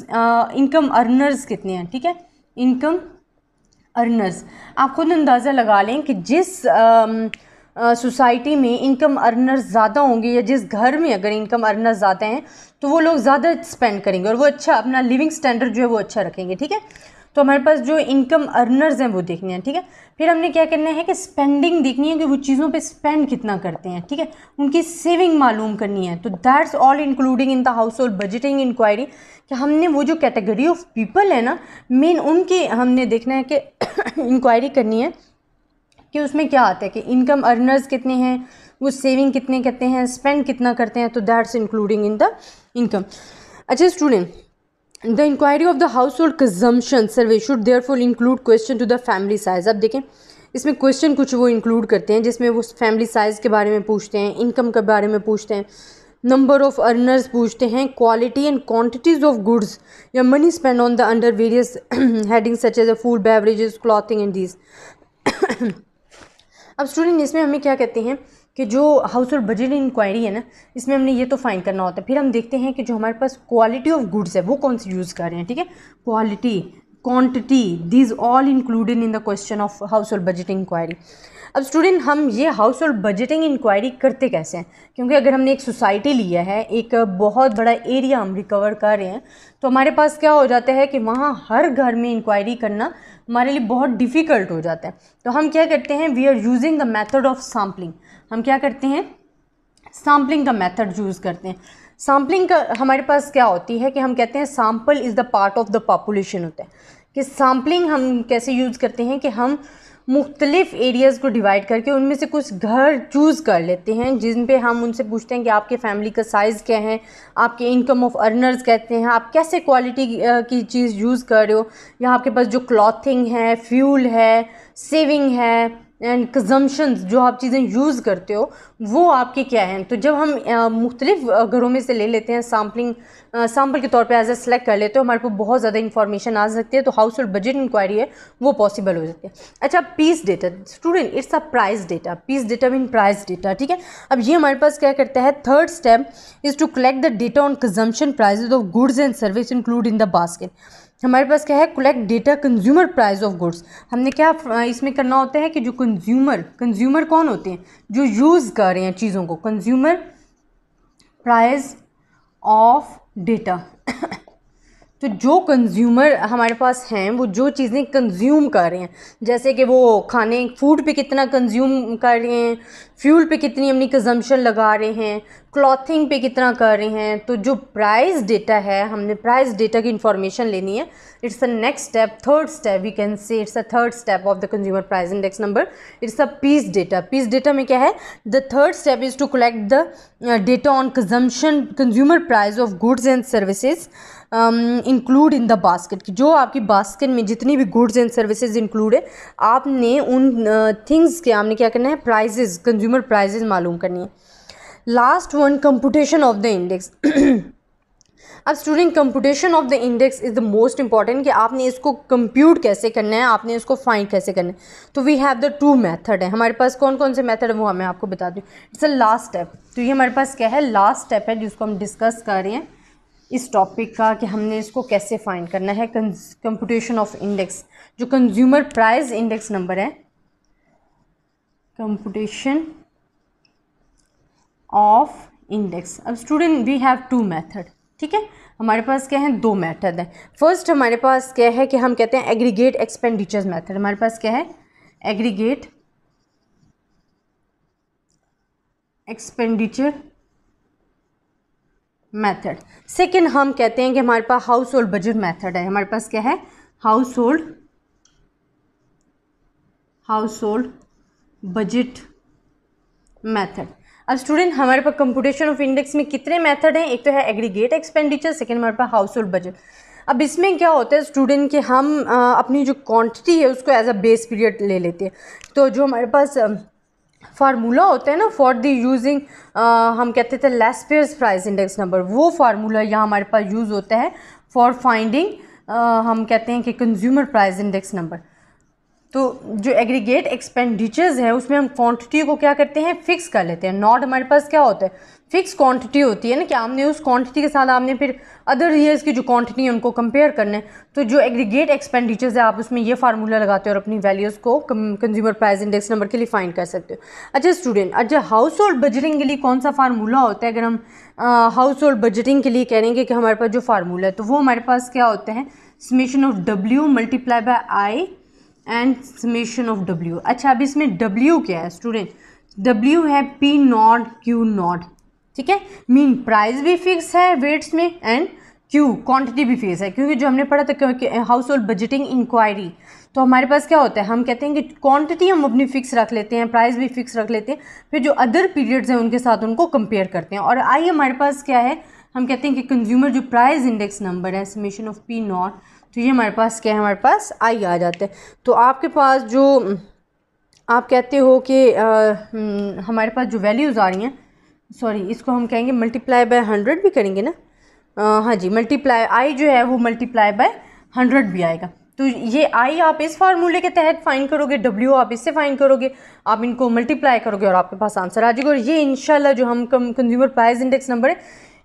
income earners कितने हैं ठीक है इनकम अर्नर्स आप खुद अंदाज़ा लगा लें कि जिस uh, सोसाइटी में इनकम अर्नर ज़्यादा होंगे या जिस घर में अगर इनकम अर्नर ज़्यादा हैं तो वो लोग ज़्यादा स्पेंड करेंगे और वो अच्छा अपना लिविंग स्टैंडर्ड जो है वो अच्छा रखेंगे ठीक है तो हमारे पास जो इनकम अर्नर्स हैं वो देखने हैं ठीक है फिर हमने क्या करना है कि स्पेंडिंग देखनी है कि वो चीज़ों पे स्पेंड कितना करते हैं ठीक है उनकी सेविंग मालूम करनी है तो that's all including in the household budgeting inquiry कि हमने वो जो कैटेगरी ऑफ पीपल है ना मेन उनकी हमने देखना है कि इंक्वायरी करनी है कि उसमें क्या आता है कि इनकम अर्नर्स कितने हैं वो सेविंग कितने करते हैं स्पेंड कितना करते हैं तो that's including in the income अच्छा student the inquiry of the household consumption survey should there full include question to the family size अब देखें इसमें क्वेश्चन कुछ वो इंक्लूड करते हैं जिसमें वो फैमिली साइज़ के बारे में पूछते हैं इनकम के बारे में पूछते हैं नंबर ऑफ़ अर्नर्स पूछते हैं quality and quantities of goods या money spend on the under various heading such as a food beverages clothing and these अब स्टूडेंट इसमें हमें क्या कहते हैं कि जो हाउस होल्ड बजट इंक्वायरी है ना इसमें हमने ये तो फाइन करना होता है फिर हम देखते हैं कि जो हमारे पास क्वालिटी ऑफ गुड्स है वो कौन से यूज़ कर रहे हैं ठीक है quality quantity these all included in the question of household budget inquiry अब स्टूडेंट हम ये हाउस होल्ड बजटिंग इंक्वायरी करते कैसे हैं क्योंकि अगर हमने एक सोसाइटी लिया है एक बहुत बड़ा एरिया हम रिकवर कर रहे हैं तो हमारे पास क्या हो जाता है कि वहाँ हर घर में इंक्वायरी करना हमारे लिए बहुत डिफ़िकल्ट हो जाता है तो हम क्या करते हैं we are using the method of sampling हम क्या करते हैं सैम्पलिंग का मैथड यूज़ करते हैं सैम्पलिंग हमारे पास क्या होती है कि हम कहते हैं sample is the part of the population होता है कि सैम्पलिंग हम कैसे यूज़ करते हैं कि हम मुख्तलिफ़ एरियाज़ को डिवाइड करके उनमें से कुछ घर चूज़ कर लेते हैं जिन पे हम उनसे पूछते हैं कि आपके फैमिली का साइज़ क्या है आपके इनकम ऑफ अर्नर्स कहते हैं आप कैसे क्वालिटी की चीज़ यूज़ कर रहे हो या आपके पास जो क्लॉथिंग है फ्यूल है सेविंग है एंड कंजम्पन्स जो आप चीज़ें यूज़ करते हो वो आपके क्या हैं तो जब हम मुख्तलिफ़ घरों में से ले लेते हैं सैम्पलिंग सैम्पल के तौर पे एज ए सेलेक्ट कर लेते हो हमारे को बहुत ज़्यादा इन्फॉर्मेशन आ सकती है तो हाउस होल्ड बजट इंक्वायरी है वो पॉसिबल हो सकती है अच्छा piece data student it's a price data piece data mean price data ठीक है अब ये हमारे पास क्या करता है third step is to collect the data on consumption prices of goods and service include in the basket हमारे पास क्या है collect data consumer price of goods हमने क्या इसमें करना होता है कि जो कंज्यूमर कंज्यूमर कौन होते हैं जो यूज़ कर रहे हैं चीज़ों को कंज्यूमर प्राइस ऑफ डेटा तो जो कंज्यूमर हमारे पास हैं वो जो चीज़ें कंज्यूम कर रहे हैं जैसे कि वो खाने फूड पे कितना कंज्यूम कर रहे हैं फ्यूल पे कितनी अपनी कंजम्पशन लगा रहे हैं क्लॉथिंग पे कितना कर रहे हैं तो जो प्राइस डेटा है हमने प्राइस डेटा की इंफॉर्मेशन लेनी है it's a next step third step we can say it's a third step of the consumer price index number it's a piece data piece data में क्या है the third step is to collect the data on consumption consumer price of goods and services include in the basket जो आपकी basket में जितनी भी goods and services include है आपने उन थिंग्स uh, के आपने क्या करना है प्राइजेज़ कंज्यूमर प्राइजेज मालूम करनी है last one competition of the index अब student competition of the index is the most important कि आपने इसको कंप्यूट कैसे करना है आपने इसको फाइंड कैसे करना है तो we have the two method है हमारे पास कौन कौन से मेथड है वो मैं आपको बता दूँ इट्स अ लास्ट स्टेप तो ये हमारे पास क्या है लास्ट स्टेप है जिसको हम डिस्कस कर रहे हैं इस टॉपिक का कि हमने इसको कैसे फाइंड करना है कंप्यूटेशन ऑफ इंडेक्स जो कंज्यूमर प्राइस इंडेक्स नंबर है कंप्यूटेशन ऑफ इंडेक्स अब student we have two method ठीक है हमारे पास क्या है दो मेथड है फर्स्ट हमारे पास क्या है कि हम कहते हैं एग्रीगेट एक्सपेंडिचर्स मेथड हमारे पास क्या है एग्रीगेट एक्सपेंडिचर मेथड सेकंड हम कहते हैं कि हमारे पास हाउस होल्ड बजट मेथड है हमारे पास क्या है household household budget method अब स्टूडेंट हमारे पास कंपटीशन ऑफ इंडेक्स में कितने मेथड हैं एक तो है एग्रीगेट एक्सपेंडिचर सेकंड हमारे पास हाउस होल्ड बजट अब इसमें क्या होता है स्टूडेंट के हम आ, अपनी जो क्वांटिटी है उसको एज अ बेस पीरियड ले लेते हैं तो जो हमारे पास फार्मूला होता है ना फॉर दी यूजिंग हम कहते थे लेसपेयर्स प्राइस इंडेक्स नंबर वो फार्मूला यहाँ हमारे पास यूज़ होता है फॉर फाइंडिंग हम कहते हैं कि कंज्यूमर प्राइस इंडेक्स नंबर तो जो एग्रीगेट एक्सपेंडिचर्स है उसमें हम क्वांटिटी को क्या करते हैं फिक्स कर लेते हैं नॉट हमारे पास क्या होता है फिक्स क्वांटिटी होती है ना कि आपने उस क्वांटिटी के साथ आपने फिर अदर ईयर्स की जो क्वांटिटी है उनको कंपेयर करना है तो जो एग्रीगेट एक्सपेंडिचर्स है आप उसमें ये फार्मूला लगाते हो और अपनी वैल्यूज़ को कंज्यूमर प्राइस इंडेक्स नंबर के लिए फाइन कर सकते हो अच्छा स्टूडेंट अच्छा हाउस होल्ड बजटिंग के लिए कौन सा फार्मूला होता है अगर हम हाउस होल्ड बजटिंग के लिए कहेंगे कि हमारे पास जो फार्मूला है तो वो हमारे पास क्या होता है summation of W multiply by I and summation of W अच्छा अब इसमें डब्ल्यू क्या है स्टूडेंट डब्ल्यू है पी नॉट क्यू नॉट ठीक है मीन प्राइस भी फिक्स है वेट्स में एंड क्यू क्वांटिटी भी फिक्स है क्योंकि जो हमने पढ़ा था क्योंकि हाउस होल्ड बजटिंग इंक्वायरी तो हमारे पास क्या होता है हम कहते हैं कि क्वांटिटी हम अपनी फिक्स रख लेते हैं प्राइस भी फिक्स रख लेते हैं फिर जो अदर पीरियड्स हैं उनके साथ उनको कंपेयर करते हैं और आई हमारे पास क्या है हम कहते हैं कि कंज्यूमर जो प्राइस इंडेक्स नंबर है एस्टिमेशन ऑफ पी नॉट तो ये हमारे पास क्या है हमारे पास आई आ जाता है तो आपके पास जो आप कहते हो कि हम्म, हमारे पास जो वैल्यूज़ आ रही हैं सॉरी इसको हम कहेंगे मल्टीप्लाई बाय हंड्रेड भी करेंगे ना आ, हाँ जी मल्टीप्लाई आई जो है वो मल्टीप्लाई बाय हंड्रेड भी आएगा तो ये आई आप इस फार्मूले के तहत फाइन करोगे डब्ल्यू आप इससे फाइन करोगे आप इनको मल्टीप्लाई करोगे और आपके पास आंसर आ जाएगा और ये इनशाला जो हम कम कंज्यूमर प्राइस इंडेक्स नंबर है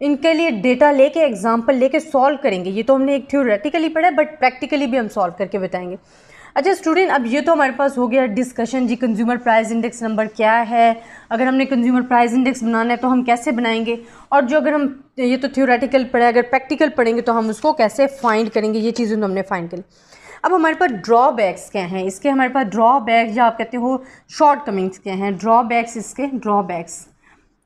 इनके लिए डेटा लेके एग्जाम्पल लेके सॉल्व करेंगे ये तो हमने एक थ्योरेटिकली पढ़ा है बट प्रैक्टिकली भी हम सॉल्व करके बताएंगे अच्छा स्टूडेंट अब ये तो हमारे पास हो गया डिस्कशन जी कंज्यूमर प्राइस इंडेक्स नंबर क्या है अगर हमने कंज्यूमर प्राइस इंडेक्स बनाना है तो हम कैसे बनाएंगे और जो अगर हम ये तो थ्योरेटिकल पढ़े अगर प्रैक्टिकल पढ़ेंगे तो हम उसको कैसे फाइंड करेंगे ये चीज़ें तो हमने फाइंड करी अब हमारे पास ड्रॉबैक्स क्या हैं इसके हमारे पास ड्रॉबैक्स या आप कहते हो शॉर्ट कमिंग्स क्या हैं ड्रॉबैक्स इसके ड्रॉबैक्स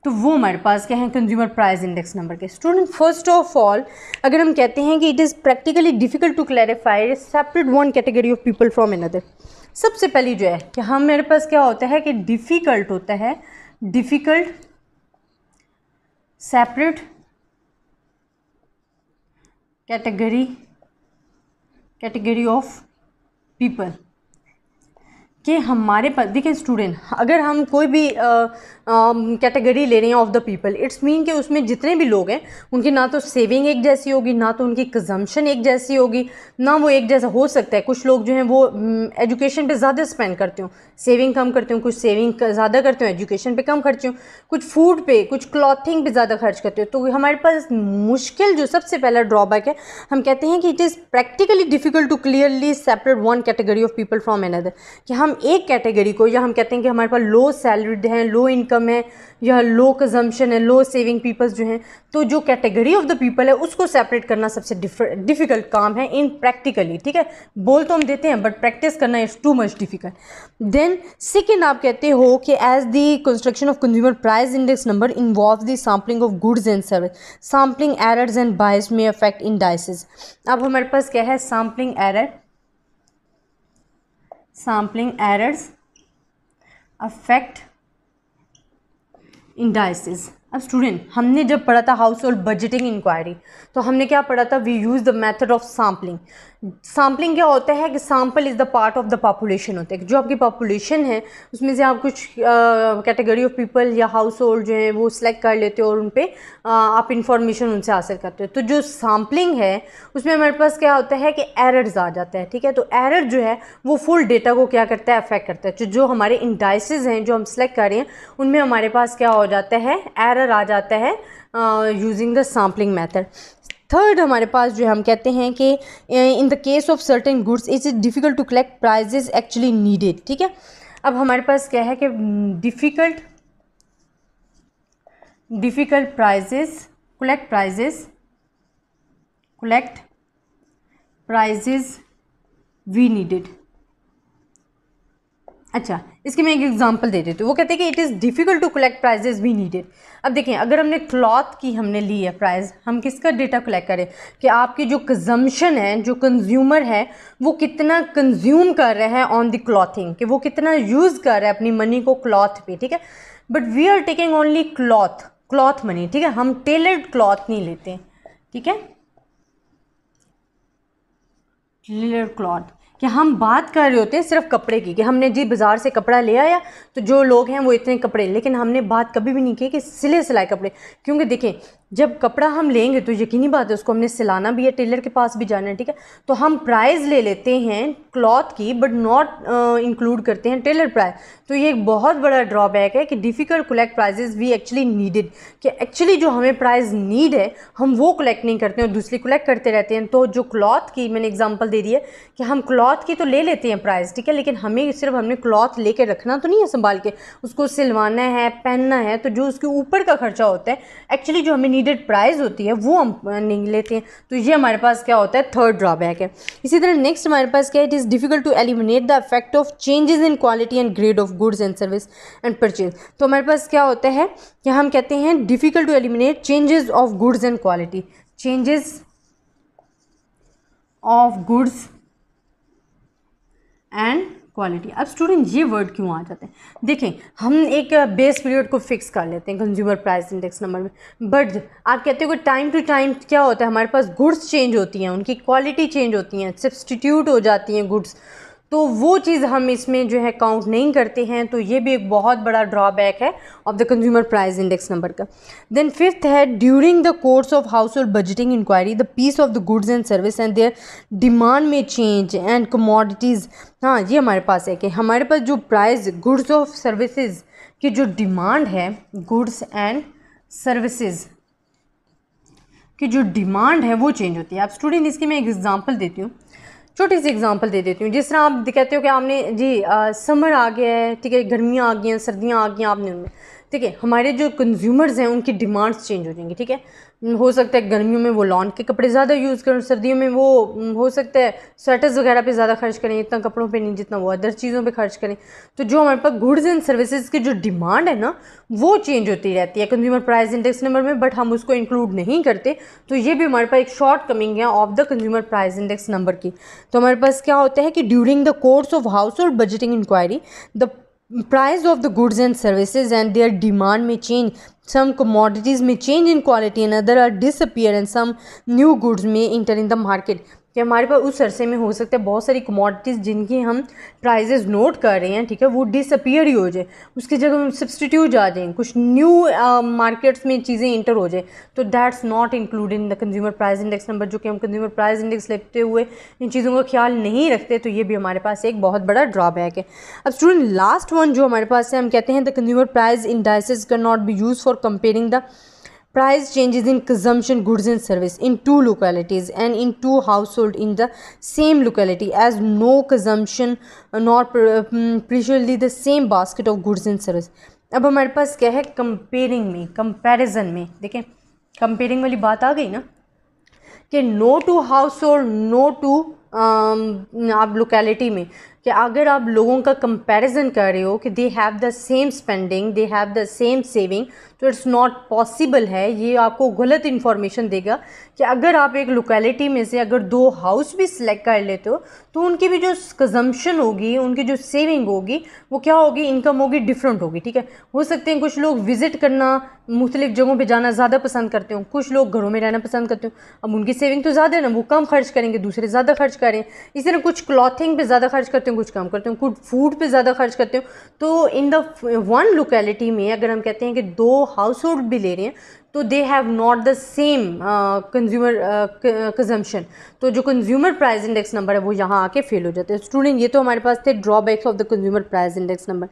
तो वो हमारे पास क्या है कंज्यूमर प्राइस इंडेक्स नंबर के स्टूडेंट फर्स्ट ऑफ ऑल अगर हम कहते हैं कि it is practically difficult to clarify separate one category of people from another सबसे पहली जो है कि हम मेरे पास क्या होता है कि डिफ़िकल्ट होता है difficult separate category category of people कि हमारे पास देखें स्टूडेंट अगर हम कोई भी कैटेगरी ले रहे हैं of the people it's mean कि उसमें जितने भी लोग हैं उनकी ना तो सेविंग एक जैसी होगी ना तो उनकी कंजम्पशन एक जैसी होगी ना वो एक जैसा हो सकता है कुछ लोग जो हैं वो एजुकेशन पे ज़्यादा स्पेंड करते हो सेविंग कम करते हो कुछ सेविंग ज़्यादा करते हो एजुकेशन पे कम खर्चे हो कुछ फूड पे कुछ क्लॉथिंग पे ज़्यादा खर्च करते हो तो हमारे पास मुश्किल जो सबसे पहला ड्रॉबैक है हम कहते हैं कि it is practically difficult to clearly separate one category of people from another कि हम एक कैटेगरी को या हम कहते हैं कि हमारे पास लो सैलरीड हैं लो इनकम इनकम है या लो कंजम्पशन है लो सेविंग पीपल्स जो हैं तो जो कैटेगरी ऑफ द पीपल है उसको सेपरेट करना सबसे डिफ़िकल्ट काम है इन प्रैक्टिकली ठीक है बोल तो हम देते हैं बट प्रैक्टिस करना is too much difficult then second आप कहते हो कि as the construction of consumer price index number involve the sampling of goods and service sampling errors and bias में अफेक्ट इन डाइसिस अब हमारे पास क्या है sampling error sampling errors affect indices अब स्टूडेंट हमने जब पढ़ा था हाउस होल्ड बजटिंग इंक्वायरी तो हमने क्या पढ़ा था we use the method of sampling sampling क्या होता है कि sample is the part of the population होता है जो आपकी पॉपुलेशन है उसमें से आप कुछ कैटेगरी ऑफ पीपल या हाउस होल्ड जो हैं वो सिलेक्ट कर लेते हो और उन पर आप इंफॉर्मेशन उनसे हासिल करते हो तो जो सैम्पलिंग है उसमें हमारे पास क्या होता है कि एरर्स आ जाता है ठीक है तो एरर जो है वो फुल डेटा को क्या करता है अफेक्ट करता है तो जो हमारे इंडाइसिस हैं जो हम सेलेक्ट कर रहे हैं उनमें हमारे पास क्या हो जाता है एरर आ जाता है using the sampling method third हमारे पास जो हम कहते हैं कि in the case of certain goods it's difficult to collect prices actually needed ठीक है अब हमारे पास क्या है कि difficult difficult prices collect prices collect prices we needed अच्छा इसकी मैं एक एग्जांपल दे देती हूँ वो कहते हैं कि it is difficult to collect prices we needed अब देखें अगर हमने क्लॉथ की हमने ली है प्राइस हम किसका डेटा कलेक्ट करें कि आपकी जो कंजम्पशन है जो कंज्यूमर है वो कितना कंज्यूम कर रहे हैं ऑन द क्लॉथिंग कि वो कितना यूज़ कर रहा है अपनी मनी को क्लॉथ पे ठीक है but we are taking only cloth cloth money ठीक है हम टेलर्ड क्लॉथ नहीं लेते ठीक है टेलर क्लॉथ कि हम बात कर रहे होते हैं सिर्फ कपड़े की कि हमने जी बाज़ार से कपड़ा ले आया तो जो लोग हैं वो इतने कपड़े लेकिन हमने बात कभी भी नहीं की कि सिले सिलाए कपड़े क्योंकि देखें जब कपड़ा हम लेंगे तो यकीनी बात है उसको हमने सिलाना भी है टेलर के पास भी जाना है ठीक है तो हम प्राइस ले लेते हैं क्लॉथ की बट नॉट इंक्लूड करते हैं टेलर प्राइस तो ये एक बहुत बड़ा ड्रॉबैक है कि difficult collect prices we actually needed कि एक्चुअली जो हमें प्राइस नीड है हम वो कलेक्ट नहीं करते हैं और दूसरी कलेक्ट करते रहते हैं तो जो क्लॉथ की मैंने एग्जाम्पल दे दी है कि हम क्लॉथ की तो ले लेते हैं प्राइज ठीक है लेकिन हमें सिर्फ हमने क्लॉथ ले कर रखना तो नहीं है संभाल के उसको सिलवाना है पहनना है तो जो उसके ऊपर का खर्चा होता है एक्चुअली जो हमें नीडेड प्राइस होती है वो हम नहीं लेते हैं तो ये हमारे पास क्या होता है थर्ड ड्रॉबैक है इसी तरह नेक्स्ट हमारे पास क्या है it is difficult to eliminate the effect of changes in quality and grade of goods and service and purchase तो हमारे पास क्या होता है कि हम कहते हैं difficult to eliminate changes of goods and quality changes of goods and quality अब स्टूडेंट ये वर्ड क्यों आ जाते हैं देखें हम एक बेस पीरियड को फिक्स कर लेते हैं कंज्यूमर प्राइस इंडेक्स नंबर में बट आप कहते हो कि टाइम टू टाइम क्या होता है हमारे पास गुड्स चेंज होती हैं उनकी क्वालिटी चेंज होती हैं सब्सटीट्यूट हो जाती हैं गुड्स तो वो चीज़ हम इसमें जो है काउंट नहीं करते हैं तो ये भी एक बहुत बड़ा ड्रॉबैक है of the consumer price index number का देन फिफ्थ है during the course of household budgeting inquiry the piece of the goods and service and their demand में चेंज एंड कमोडिटीज़ हाँ ये हमारे पास है कि हमारे पास जो प्राइस गुड्स ऑफ सर्विसेज की जो डिमांड है गुड्स एंड सर्विसेज की जो डिमांड है वो चेंज होती है आप स्टूडेंट इसकी मैं एक एग्जांपल देती हूँ छोटी सी एग्जांपल दे देती हूँ जिस तरह आप कहते हो कि आपने जी समर आ गया है ठीक है गर्मियाँ आ गई हैं सर्दियाँ आ गई हैं आपने उनमें ठीक है हमारे जो कंज्यूमर्स हैं उनकी डिमांड्स चेंज हो जाएंगी ठीक है हो सकता है गर्मियों में वो लॉन के कपड़े ज़्यादा यूज़ करें सर्दियों में वो हो सकता है स्वेटर्स वगैरह पे ज़्यादा खर्च करें इतना कपड़ों पे नहीं जितना वो अदर चीज़ों पे खर्च करें तो जो हमारे पास गुड्स एंड सर्विसेज की जो डिमांड है ना वो चेंज होती रहती है कंज्यूमर प्राइस इंडेक्स नंबर में बट हम उसको इंक्लूड नहीं करते तो ये भी हमारे पास एक शॉर्ट कमिंग है of the consumer price index number की तो हमारे पास क्या होता है कि during the course of house और budgeting inquiry the price of the goods and services and their demand may change some commodities may change in quality and other are disappear and some new goods may enter in the market कि हमारे पास उस अरसे में हो सकता है बहुत सारी कमोडिटीज़ जिनकी हम प्राइजेज नोट कर रहे हैं ठीक है वो डिसअपियर ही हो जाए उसकी जगह सब्सटीट्यूट आ जाएँ कुछ न्यू मार्केट्स uh, में चीज़ें इंटर हो जाए तो that's not include in the consumer price index number जो कि हम कंज्यूमर प्राइस इंडेक्स लेते हुए इन चीज़ों का ख्याल नहीं रखते तो ये भी हमारे पास एक बहुत बड़ा ड्रॉबैक है अब स्टूडेंट लास्ट वन जो हमारे पास है हम कहते हैं द कंज्यूमर प्राइज इंडाइसिस कर not be use for comparing the price changes in consumption goods and service in two localities and in two household in the same locality as no consumption not precisely the same basket of goods and service अब हमारे पास क्या है comparing में comparison में देखें comparing वाली बात आ गई ना कि no to household no to आप लोकेलिटी में कि अगर आप लोगों का कंपैरिजन कर रहे हो कि they have the same spending they have the same saving तो इट्स नॉट पॉसिबल है ये आपको गलत इन्फॉर्मेशन देगा कि अगर आप एक लोकेलिटी में से अगर दो हाउस भी सिलेक्ट कर लेते हो तो उनकी भी जो कंजम्पशन होगी उनकी जो सेविंग होगी वो क्या होगी इनकम होगी डिफरेंट होगी ठीक है हो सकते हैं कुछ लोग विज़िट करना मुख्तलिफ जगहों पर जाना ज़्यादा पसंद करते हो कुछ लोग घरों में रहना पसंद करते हो अब उनकी सेविंग तो ज़्यादा है ना वो कम खर्च करेंगे दूसरे ज़्यादा खर्च करें इसी तरह कुछ क्लॉथिंग पर ज़्यादा खर्च करते हो हैं कुछ कम करते हैं कुछ फूड पे ज़्यादा खर्च करते हैं तो इन द वन लोकेलिटी में अगर हम कहते हैं कि दो हाउस होल्ड भी ले रहे हैं तो they have not the same consumer consumption तो जो कंज्यूमर प्राइस इंडेक्स नंबर है वो यहाँ आके फेल हो जाते हैं स्टूडेंट ये तो हमारे पास थे drawbacks of the consumer price index number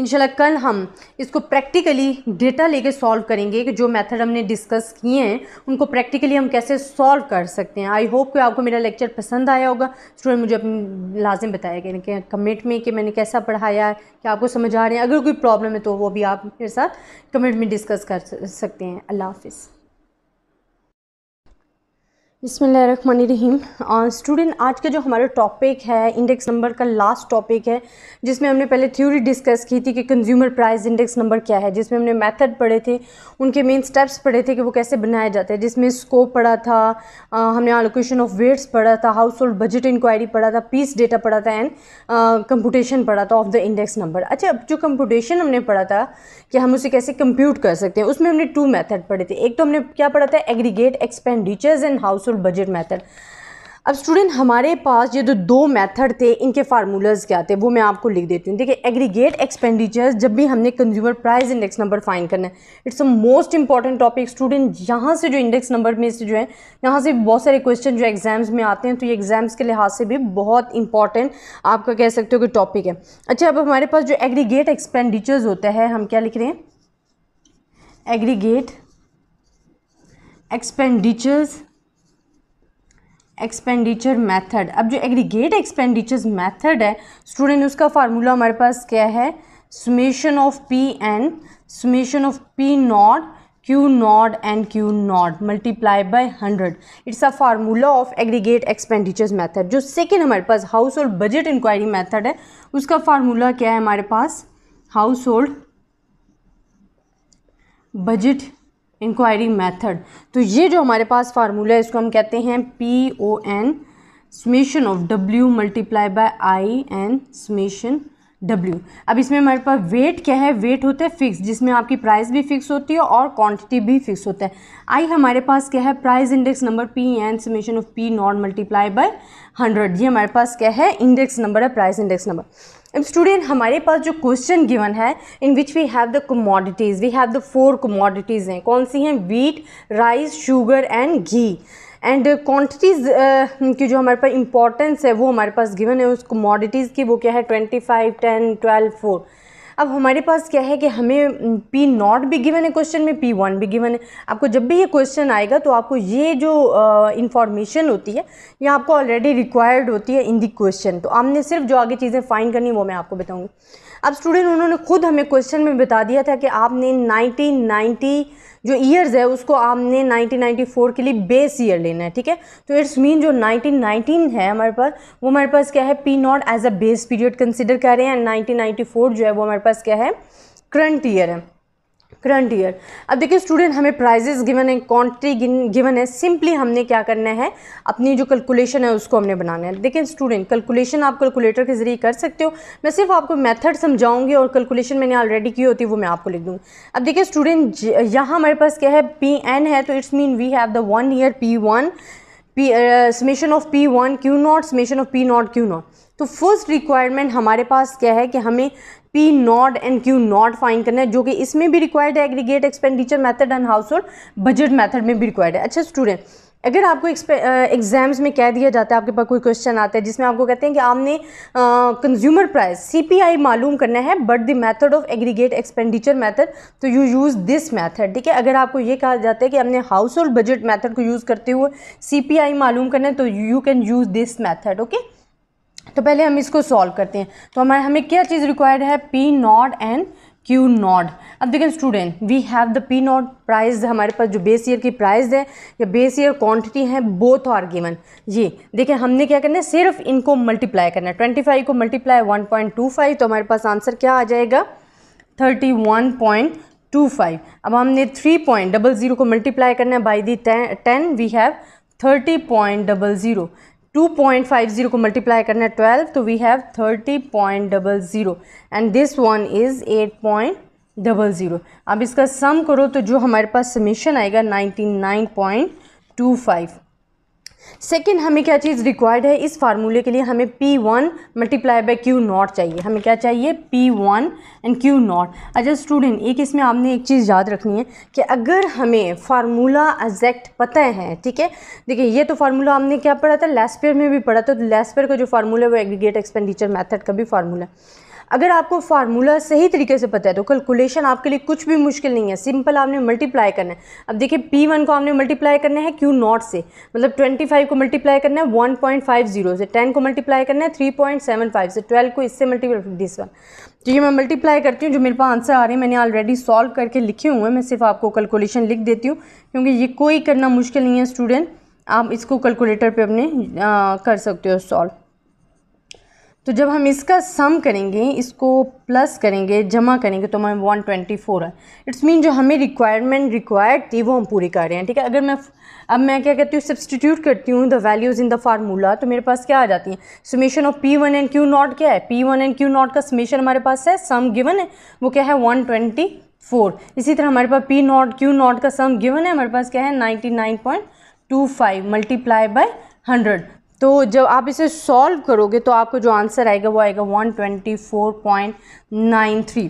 इनशाला कल हम इसको प्रैक्टिकली डेटा लेके सॉल्व करेंगे कि जो मेथड हमने डिस्कस किए हैं उनको प्रैक्टिकली हम कैसे सॉल्व कर सकते हैं आई होप कि आपको मेरा लेक्चर पसंद आया होगा स्टूडेंट मुझे अपनी लाजिम बताया कि कमेंट में कि मैंने कैसा पढ़ाया है आपको समझ आ रहे हैं अगर कोई प्रॉब्लम है तो वो भी आप मेरे साथ कमेंट में डिस्कस कर सकते हैं अल्लाह हाफिज़ बसमीम स्टूडेंट आज का जो हमारा टॉपिक है इंडेक्स नंबर का लास्ट टॉपिक है जिसमें हमने पहले थ्योरी डिस्कस की थी कि कंज्यूमर प्राइस इंडेक्स नंबर क्या है जिसमें हमने मेथड पढ़े थे उनके मेन स्टेप्स पढ़े थे कि वो कैसे बनाए जाते हैं जिसमें स्कोप पढ़ा था हमने एलोकेशन ऑफ वेट्स पढ़ा था हाउस होल्ड बजट इंक्वायरी पढ़ा था पीस डेटा पढ़ा था एंड कंप्यूटेशन पढ़ा था ऑफ द इंडेक्स नंबर अच्छा अब जो कंप्यूटेशन हमने पढ़ा था कि हम उसे कैसे कंप्यूट कर सकते हैं उसमें हमने टू मैथड पढ़े थे एक तो हमने क्या पढ़ा था aggregate expenditures and household budget method अब स्टूडेंट हमारे पास ये जो दो मेथड थे इनके फार्मूलाज क्या थे वो मैं आपको लिख देती हूँ देखिए एग्रीगेट एक्सपेंडिचर्स जब भी हमने consumer price index number find करना है it's a most important topic student यहाँ से जो इंडेक्स नंबर में से जो है यहाँ से बहुत सारे क्वेश्चन जो एग्जाम्स में आते हैं तो ये एग्जाम्स के लिहाज से भी बहुत इंपॉर्टेंट आपका कह सकते हो कि टॉपिक है अच्छा अब हमारे पास जो एग्रीगेट एक्सपेंडिचर्स होता है हम क्या लिख रहे हैं एग्रीगेट एक्सपेंडिचर्स एक्सपेंडिचर मेथड अब जो एग्रीगेट एक्सपेंडिचर मेथड है स्टूडेंट उसका फार्मूला हमारे पास क्या है summation of P N summation of P not Q not and Q not multiply by 100. It's a formula of aggregate expenditures method. जो second हमारे पास household budget inquiry method है उसका फार्मूला क्या है हमारे पास household budget inquiry method तो ये जो हमारे पास फार्मूला है इसको हम कहते हैं P O N summation of W multiply by I N summation W अब इसमें हमारे पास वेट क्या है वेट होता है फिक्स जिसमें आपकी प्राइस भी फिक्स होती है और क्वांटिटी भी फिक्स होता है आई हमारे पास क्या है price index number P and summation of P not multiply by hundred ये हमारे पास क्या है इंडेक्स नंबर है प्राइस इंडेक्स नंबर अब स्टूडेंट हमारे पास जो क्वेश्चन गिवन है in which we have the commodities we have the four commodities हैं कौन सी हैं wheat rice sugar and ghee and quantities uh, uh, की जो हमारे पास इंपॉर्टेंस है वो हमारे पास गिवन है उस कमोडिटीज़ की वो क्या है twenty five ten twelve four अब हमारे पास क्या है कि हमें पी नॉट भी गिवन है क्वेश्चन में पी वन भी गिवन है आपको जब भी ये क्वेश्चन आएगा तो आपको ये जो इन्फॉर्मेशन होती है ये आपको ऑलरेडी रिक्वायर्ड होती है इन दी क्वेश्चन तो आपने सिर्फ जो आगे चीज़ें फाइन करनी वो मैं आपको बताऊँगी अब स्टूडेंट उन्होंने खुद हमें क्वेश्चन में बता दिया था कि आपने नाइनटीन नाइन्टी जो ईयर्स है उसको आपने 1994 के लिए बेस ईयर लेना है ठीक है तो इट्स मीन जो 1919 है हमारे पास वो हमारे पास क्या है P not as a base period consider कर रहे हैं एंड 1994 जो है वो हमारे पास क्या है करंट ईयर है करंट ईयर अब देखिए स्टूडेंट हमें प्राइजेस गिवन है क्वान्टिटी गिवन है सिंपली हमने क्या करना है अपनी जो कैलकुलेशन है उसको हमने बनाना है देखिए स्टूडेंट कैलकुलेशन आप कैलकुलेटर के ज़रिए कर सकते हो मैं सिर्फ आपको मेथड समझाऊंगी और कैलकुलेशन मैंने ऑलरेडी की होती है वो मैं आपको लिख दूँगी अब देखिए स्टूडेंट यहाँ हमारे पास क्या है पी एन है तो it's mean we have the one year P one P summation of P one Q not summation of P not Q not तो फर्स्ट रिक्वायरमेंट हमारे पास क्या है कि हमें P not and Q not find करना है जो कि इसमें भी रिक्वायर्ड है aggregate expenditure method and household budget method में भी रिक्वायर्ड है अच्छा स्टूडेंट अगर आपको एग्ज़ाम्स में कह दिया जाता है आपके पास कोई क्वेश्चन आता है जिसमें आपको कहते हैं कि आपने कंज्यूमर प्राइस सीपीआई मालूम करना है but the method of aggregate expenditure method तो यू यूज़ दिस मेथड ठीक है अगर आपको ये कहा जाता है कि हमने हाउस होल्ड बजट मेथड को यूज़ करते हुए सीपीआई मालूम करना है तो you can use this method okay तो पहले हम इसको सॉल्व करते हैं तो हमारे हमें क्या चीज़ रिक्वायर्ड है P not and Q not अब देखें student we have the P not price हमारे पास जो बेस ईयर की प्राइज है या बेस ईयर क्वान्टिटी है बोथ आर गिवन ये देखें हमने क्या करना है सिर्फ इनको मल्टीप्लाई करना है ट्वेंटी फाइव को multiply one point two five तो हमारे पास आंसर क्या आ जाएगा thirty one point two five अब हमने थ्री पॉइंट डबल ज़ीरो को मल्टीप्लाई करना है by the ten we have thirty point double zero 2.50 को मल्टीप्लाई करना है 12 तो we have 30.00 and this one is 8.00 अब इसका सम करो तो जो हमारे पास समीशन आएगा 99.25 सेकेंड हमें क्या चीज़ रिक्वायर्ड है इस फार्मूले के लिए हमें P one multiply by Q not चाहिए हमें क्या चाहिए P one and Q not अच्छा स्टूडेंट एक इसमें आपने एक चीज़ याद रखनी है कि अगर हमें फार्मूला एग्जैक्ट पता है ठीक है देखिए ये तो फार्मूला हमने क्या पढ़ा था लेस्पेयर में भी पढ़ा था तो लेस्पेयर का जो फार्मूला है वो एग्रीगेट एक्सपेंडिचर मैथड का भी फार्मूला है अगर आपको फार्मूला सही तरीके से पता है तो कैलकुलेशन आपके लिए कुछ भी मुश्किल नहीं है सिंपल आपने मल्टीप्लाई करना है अब देखिए पी वन को आपने मल्टीप्लाई करना है क्यू नॉट से मतलब ट्वेंटी फाइव को मल्टीप्लाई करना है वन पॉइंट फाइव जीरो से टेन को मल्टीप्लाई करना है थ्री पॉइंट सेवन फाइव से ट्वेल्व को इससे मल्टीप्लाई दिस वन तो ये मैं मल्टीप्लाई करती हूँ जो मेरे पास आंसर आ रहे हैं मैंने ऑलरेडी सॉल्व करके लिखे हुए हैं मैं सिर्फ आपको कैलकुलेशन लिख देती हूँ क्योंकि ये कोई करना मुश्किल नहीं है स्टूडेंट आप इसको कैलकुलेटर पर अपने आ, कर सकते हो सॉल्व तो जब हम इसका सम करेंगे इसको प्लस करेंगे जमा करेंगे तो हमें वन ट्वेंटी फोर है इट्स मीन जो हमें रिक्वायरमेंट रिक्वायर्ड थी वो हम पूरी कर रहे हैं ठीक है अगर मैं अब मैं क्या कहती हूँ सब्सटीट्यूट करती हूँ the values in the formula तो मेरे पास क्या आ जाती है summation of P one and Q not क्या है P one and Q not का समेशन हमारे पास है सम गिवन है वो क्या है वन ट्वेंटी फोर इसी तरह हमारे पास पी नॉट क्यू नॉट का सम गिवन है हमारे पास क्या है ninety nine point two five multiply by hundred तो जब आप इसे सॉल्व करोगे तो आपको जो आंसर आएगा वो आएगा 124.93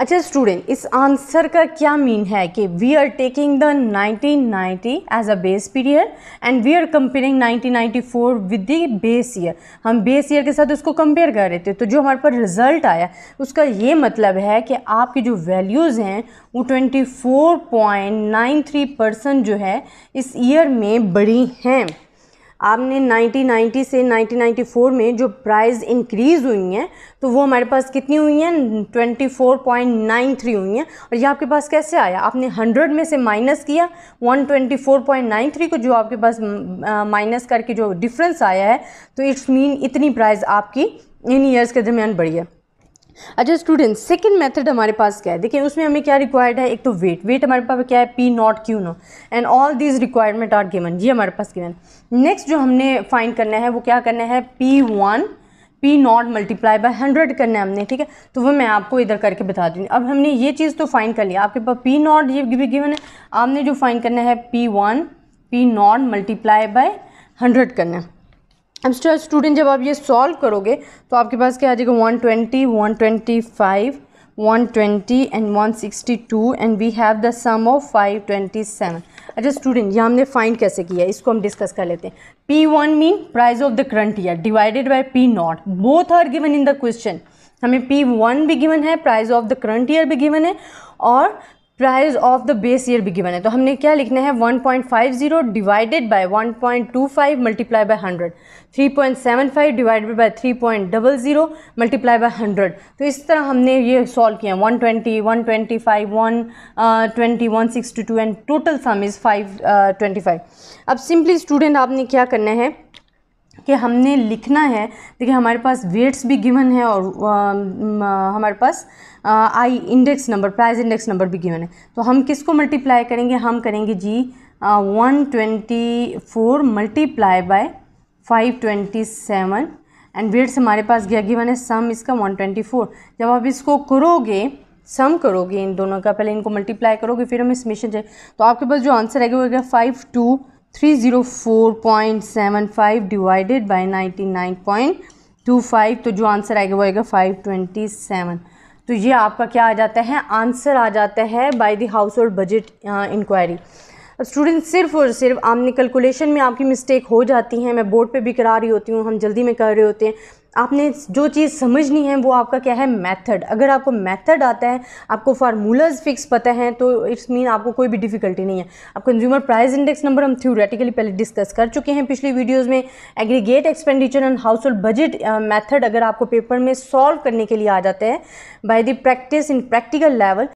अच्छा स्टूडेंट इस आंसर का क्या मीन है कि we are taking the 1990 as a base period and we are comparing 1994 with the base year हम बेस ईयर के साथ उसको कंपेयर कर रहे थे तो जो हमारे पास रिजल्ट आया उसका ये मतलब है कि आपकी जो वैल्यूज़ हैं वो ट्वेंटी परसेंट जो है इस ईयर में बढ़ी हैं आपने 1990 से 1994 में जो प्राइस इंक्रीज़ हुई हैं तो वो हमारे पास कितनी हुई हैं 24.93 हुई हैं और ये आपके पास कैसे आया आपने 100 में से माइनस किया 124.93 को जो आपके पास माइनस करके जो डिफरेंस आया है तो इट्स मीन इतनी प्राइस आपकी इन ईयर्स के दरमियान बढ़ी है अच्छा स्टूडेंट सेकेंड मेथड हमारे पास क्या है देखिए उसमें हमें क्या रिक्वायर्ड है एक तो वेट वेट हमारे पास क्या है P not Q no and all this requirement are given ये हमारे पास गिवन नेक्स्ट जो हमने फाइंड करना है वो क्या करना है P one P not multiply by hundred करना है हमने ठीक है तो वो मैं आपको इधर करके बता दूँ अब हमने ये चीज़ तो फाइन कर लिया आपके पास पी नॉट ये भी गिवन है आपने जो फाइन करना है P one P not multiply by hundred करना है अब स्टूडेंट जब आप ये सॉल्व करोगे तो आपके पास क्या आ जाएगा one twenty one twenty five one twenty and one sixty two and we have the sum of five twenty seven अच्छा स्टूडेंट ये हमने फाइंड कैसे किया इसको हम डिस्कस कर लेते हैं P one mean price of the current year divided by P not both are given in the question हमें पी वन भी गिवन है price of the current year भी गिवन है और price of the base year भी given है तो हमने क्या लिखना है 1.50 divided by 1.25 multiply by 100 3.75 divided by 3.00 multiply by 100 तो इस तरह हमने ये सॉल्व किया 120 125 120 162 एंड टोटल सम इज़ 525 अब सिंपली स्टूडेंट आपने क्या करना है कि हमने लिखना है देखिए हमारे पास वेट्स भी गिवन है और आ, हमारे पास I index number price index number भी गिवन है तो हम किसको मल्टीप्लाई करेंगे हम करेंगे जी one twenty four multiply by five twenty seven and weights हमारे पास गया गिवन है सम इसका वन ट्वेंटी फोर जब आप इसको करोगे सम करोगे इन दोनों का पहले इनको मल्टीप्लाई करोगे फिर हम इसमें तो आपके पास जो आंसर आएगा वो आएगा फाइव टू 304.75 डिवाइडेड बाय 99.25 तो जो आंसर आएगा वो आएगा 527 तो ये आपका क्या आ जाता है आंसर आ जाता है by the household budget inquiry अब स्टूडेंट सिर्फ और सिर्फ आमने कैलकुलेशन में आपकी मिस्टेक हो जाती है मैं बोर्ड पे भी करा रही होती हूँ हम जल्दी में कर रहे होते हैं आपने जो चीज़ समझनी है वो आपका क्या है मेथड अगर आपको मेथड आता है आपको फार्मूलाज फिक्स पता है तो इट्स मीन आपको कोई भी डिफिकल्टी नहीं है अब कंज्यूमर प्राइस इंडेक्स नंबर हम थ्योरेटिकली पहले डिस्कस कर चुके हैं पिछली वीडियोज़ में aggregate expenditure and household budget method अगर आपको पेपर में सॉल्व करने के लिए आ जाते हैं by the practice in practical level